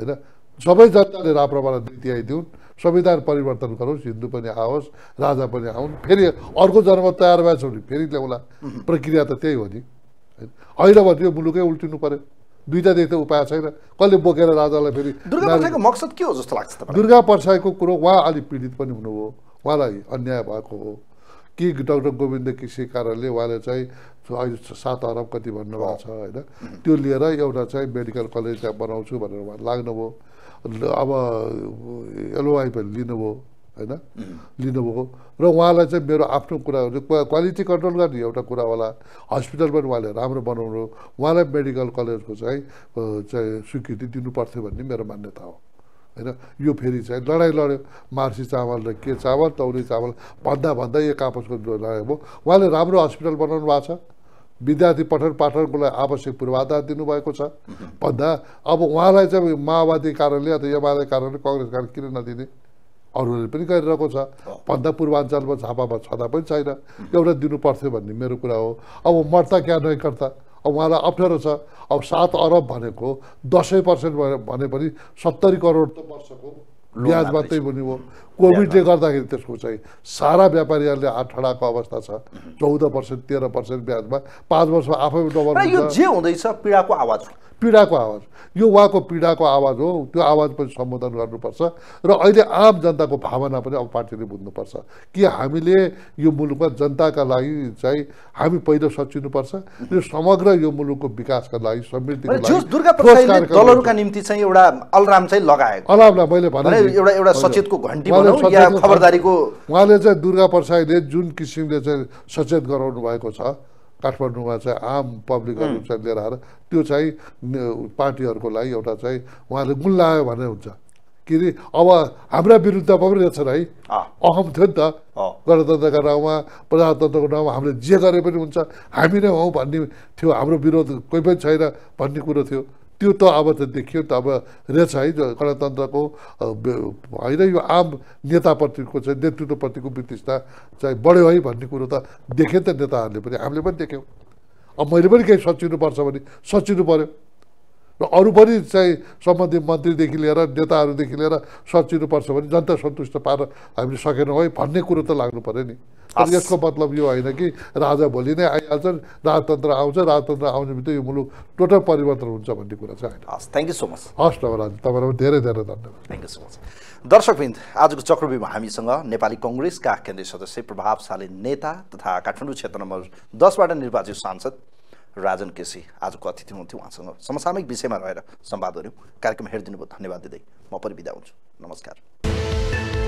होइन सबै जनताले राप्रपालाई दुई तिहाई दिउन् संविधान परिवर्तन गरोस् हिन्दू पनि आओस् राजा पनि आउन् फेरि अर्को जन्म तयार भएछ भने फेरि ल्याउला प्रक्रिया त त्यही हो नि होइन अहिले भने यो मुलुकै उल्टिनु पर्यो दुइटादेखि त उपाय छैन कसले बोकेर राजालाई फेरि मकसद के हो जस्तो लाग्छ दुर्गा पर्साईको कुरो उहाँ अलिक पीडित पनि हुनुभयो उहाँलाई अन्याय भएको हो कि डाक्टर गोविन्द केसी कारणले उहाँले चाहिँ अहिले सात अरब कति भन्नुभएको छ होइन त्यो लिएर एउटा चाहिँ मेडिकल कलेज त्यहाँ बनाउँछु भनेर उहाँ लाग्नुभयो अब एलओआईमा लिनुभयो होइन लिनुभयो र उहाँलाई चाहिँ मेरो आफ्नो कुरा क्वालिटी कन्ट्रोल गर्ने एउटा कुरा होला हस्पिटल पनि उहाँले राम्रो बनाउनु उहाँलाई मेडिकल कलेजको चाहिँ चाहिँ स्वीकृति दिनुपर्थ्यो भन्ने मेरो मान्यता हो होइन यो फेरि चाहिँ लडाइँ लड्यो मार्सी चामल र के चामल तौली चामल भन्दा भन्दा यो कापसको लडाइँ भयो उहाँले राम्रो हस्पिटल बनाउनु भएको छ विद्यार्थी पठन पाठनको लागि आवश्यक पूर्वाधार दिनुभएको छ भन्दा अब उहाँलाई चाहिँ माओवादी कारणले अथवा एमाले कारणले कङ्ग्रेस कारण किन नदिने अरूहरूले पनि गरिरहेको छ भन्दा पूर्वाञ्चलमा झापामा छँदा पनि छैन एउटा दिनुपर्थ्यो भन्ने मेरो कुरा हो अब मर्ता क्या नै कर्ता अब उहाँलाई अप्ठ्यारो छ अब सात अरब भनेको दसैँ पर्सेन्ट भने पनि सत्तरी करोड त वर्षको ब्याज मात्रै पनि हो कोभिडले गर्दाखेरि त्यसको चाहिँ सारा व्यापारीहरूले हात ठडाएको अवस्था छ चौध पर्सेन्ट तेह्र पर्सेन्ट ब्याजमा पाँच वर्षमा आफै डबल यो जे हुँदैछ पीडाको आवाज पीडाको आवाज यो उहाँको पीडाको आवाज हो त्यो आवाज पनि सम्बोधन गर्नुपर्छ र अहिले आम जनताको भावना पनि अब पार्टीले बुझ्नुपर्छ कि हामीले यो मुलुकमा जनताका लागि चाहिँ हामी पहिलो सचिनुपर्छ यो समग्र यो मुलुकको विकासका लागि समृद्धि दलहरूका निम्ति चाहिँ एउटा अलार्म चाहिँ लगाएको अलार्मलाई मैले भने एउटा एउटा सचेतको घन्टी खबरदारीको उहाँले चाहिँ दुर्गा प्रसाईले जुन किसिमले चाहिँ सचेत गराउनु भएको छ काठमाडौँमा चाहिँ आम पब्लिकहरू चाहिँ लिएर आएर त्यो चाहिँ पार्टीहरूको लागि एउटा चाहिँ उहाँले गुण लायो भने हुन्छ कि अब हाम्रा विरुद्धमा पनि रहेछन् है अहम थियो नि त गणतन्त्रका नाउँमा प्रजातन्त्रको नाउँमा हामीले जे गरे पनि हुन्छ हामी नै हौ भन्ने थियो हाम्रो विरोध कोही पनि छैन भन्ने कुरो थियो त्यो त अब त देखियो त अब रहेछ है गणतन्त्रको होइन यो आम नेताप्रतिको चाहिँ नेतृत्वप्रतिको प्रतिष्ठा चाहिँ बढ्यो है भन्ने कुरो त देखेँ त नेताहरूले पनि हामीले पनि देख्यौँ अब मैले पनि केही सचिनुपर्छ भने सचिनु पऱ्यो र अरू पनि चाहिँ सम्बन्धित मन्त्रीदेखि लिएर नेताहरूदेखि लिएर सचिनुपर्छ भने जनता सन्तुष्ट पार्न हामीले सकेनौँ है भन्ने कुरो त लाग्नु पऱ्यो नि यसको मतलब यो होइन कि राजा भोलि नै आइहाल्छन् राजतन्त्र आउँछ राजतन्त्र आउने बित्तिकै यो मुलुक टोटल परिवर्तन हुन्छ भन्ने कुरा चाहिँ हस् थ्याङ्क यू सो मच हस् नवराज तपाईँलाई धेरै धेरै धन्यवाद थ्याङ्क यू सो मच दर्शकबिन्द आजको चक्रव्यूहमा हामीसँग नेपाली कङ्ग्रेसका केन्द्रीय सदस्य प्रभावशाली नेता तथा काठमाडौँ क्षेत्र नम्बर दसबाट निर्वाचित सांसद राजन केसी आजको अतिथि हुनुहुन्थ्यो उहाँसँग समसामयिक विषयमा रहेर संवाद गऱ्यौँ कार्यक्रम हेरिदिनु भयो धन्यवाद दिँदै म पनि बिदा हुन्छु नमस्कार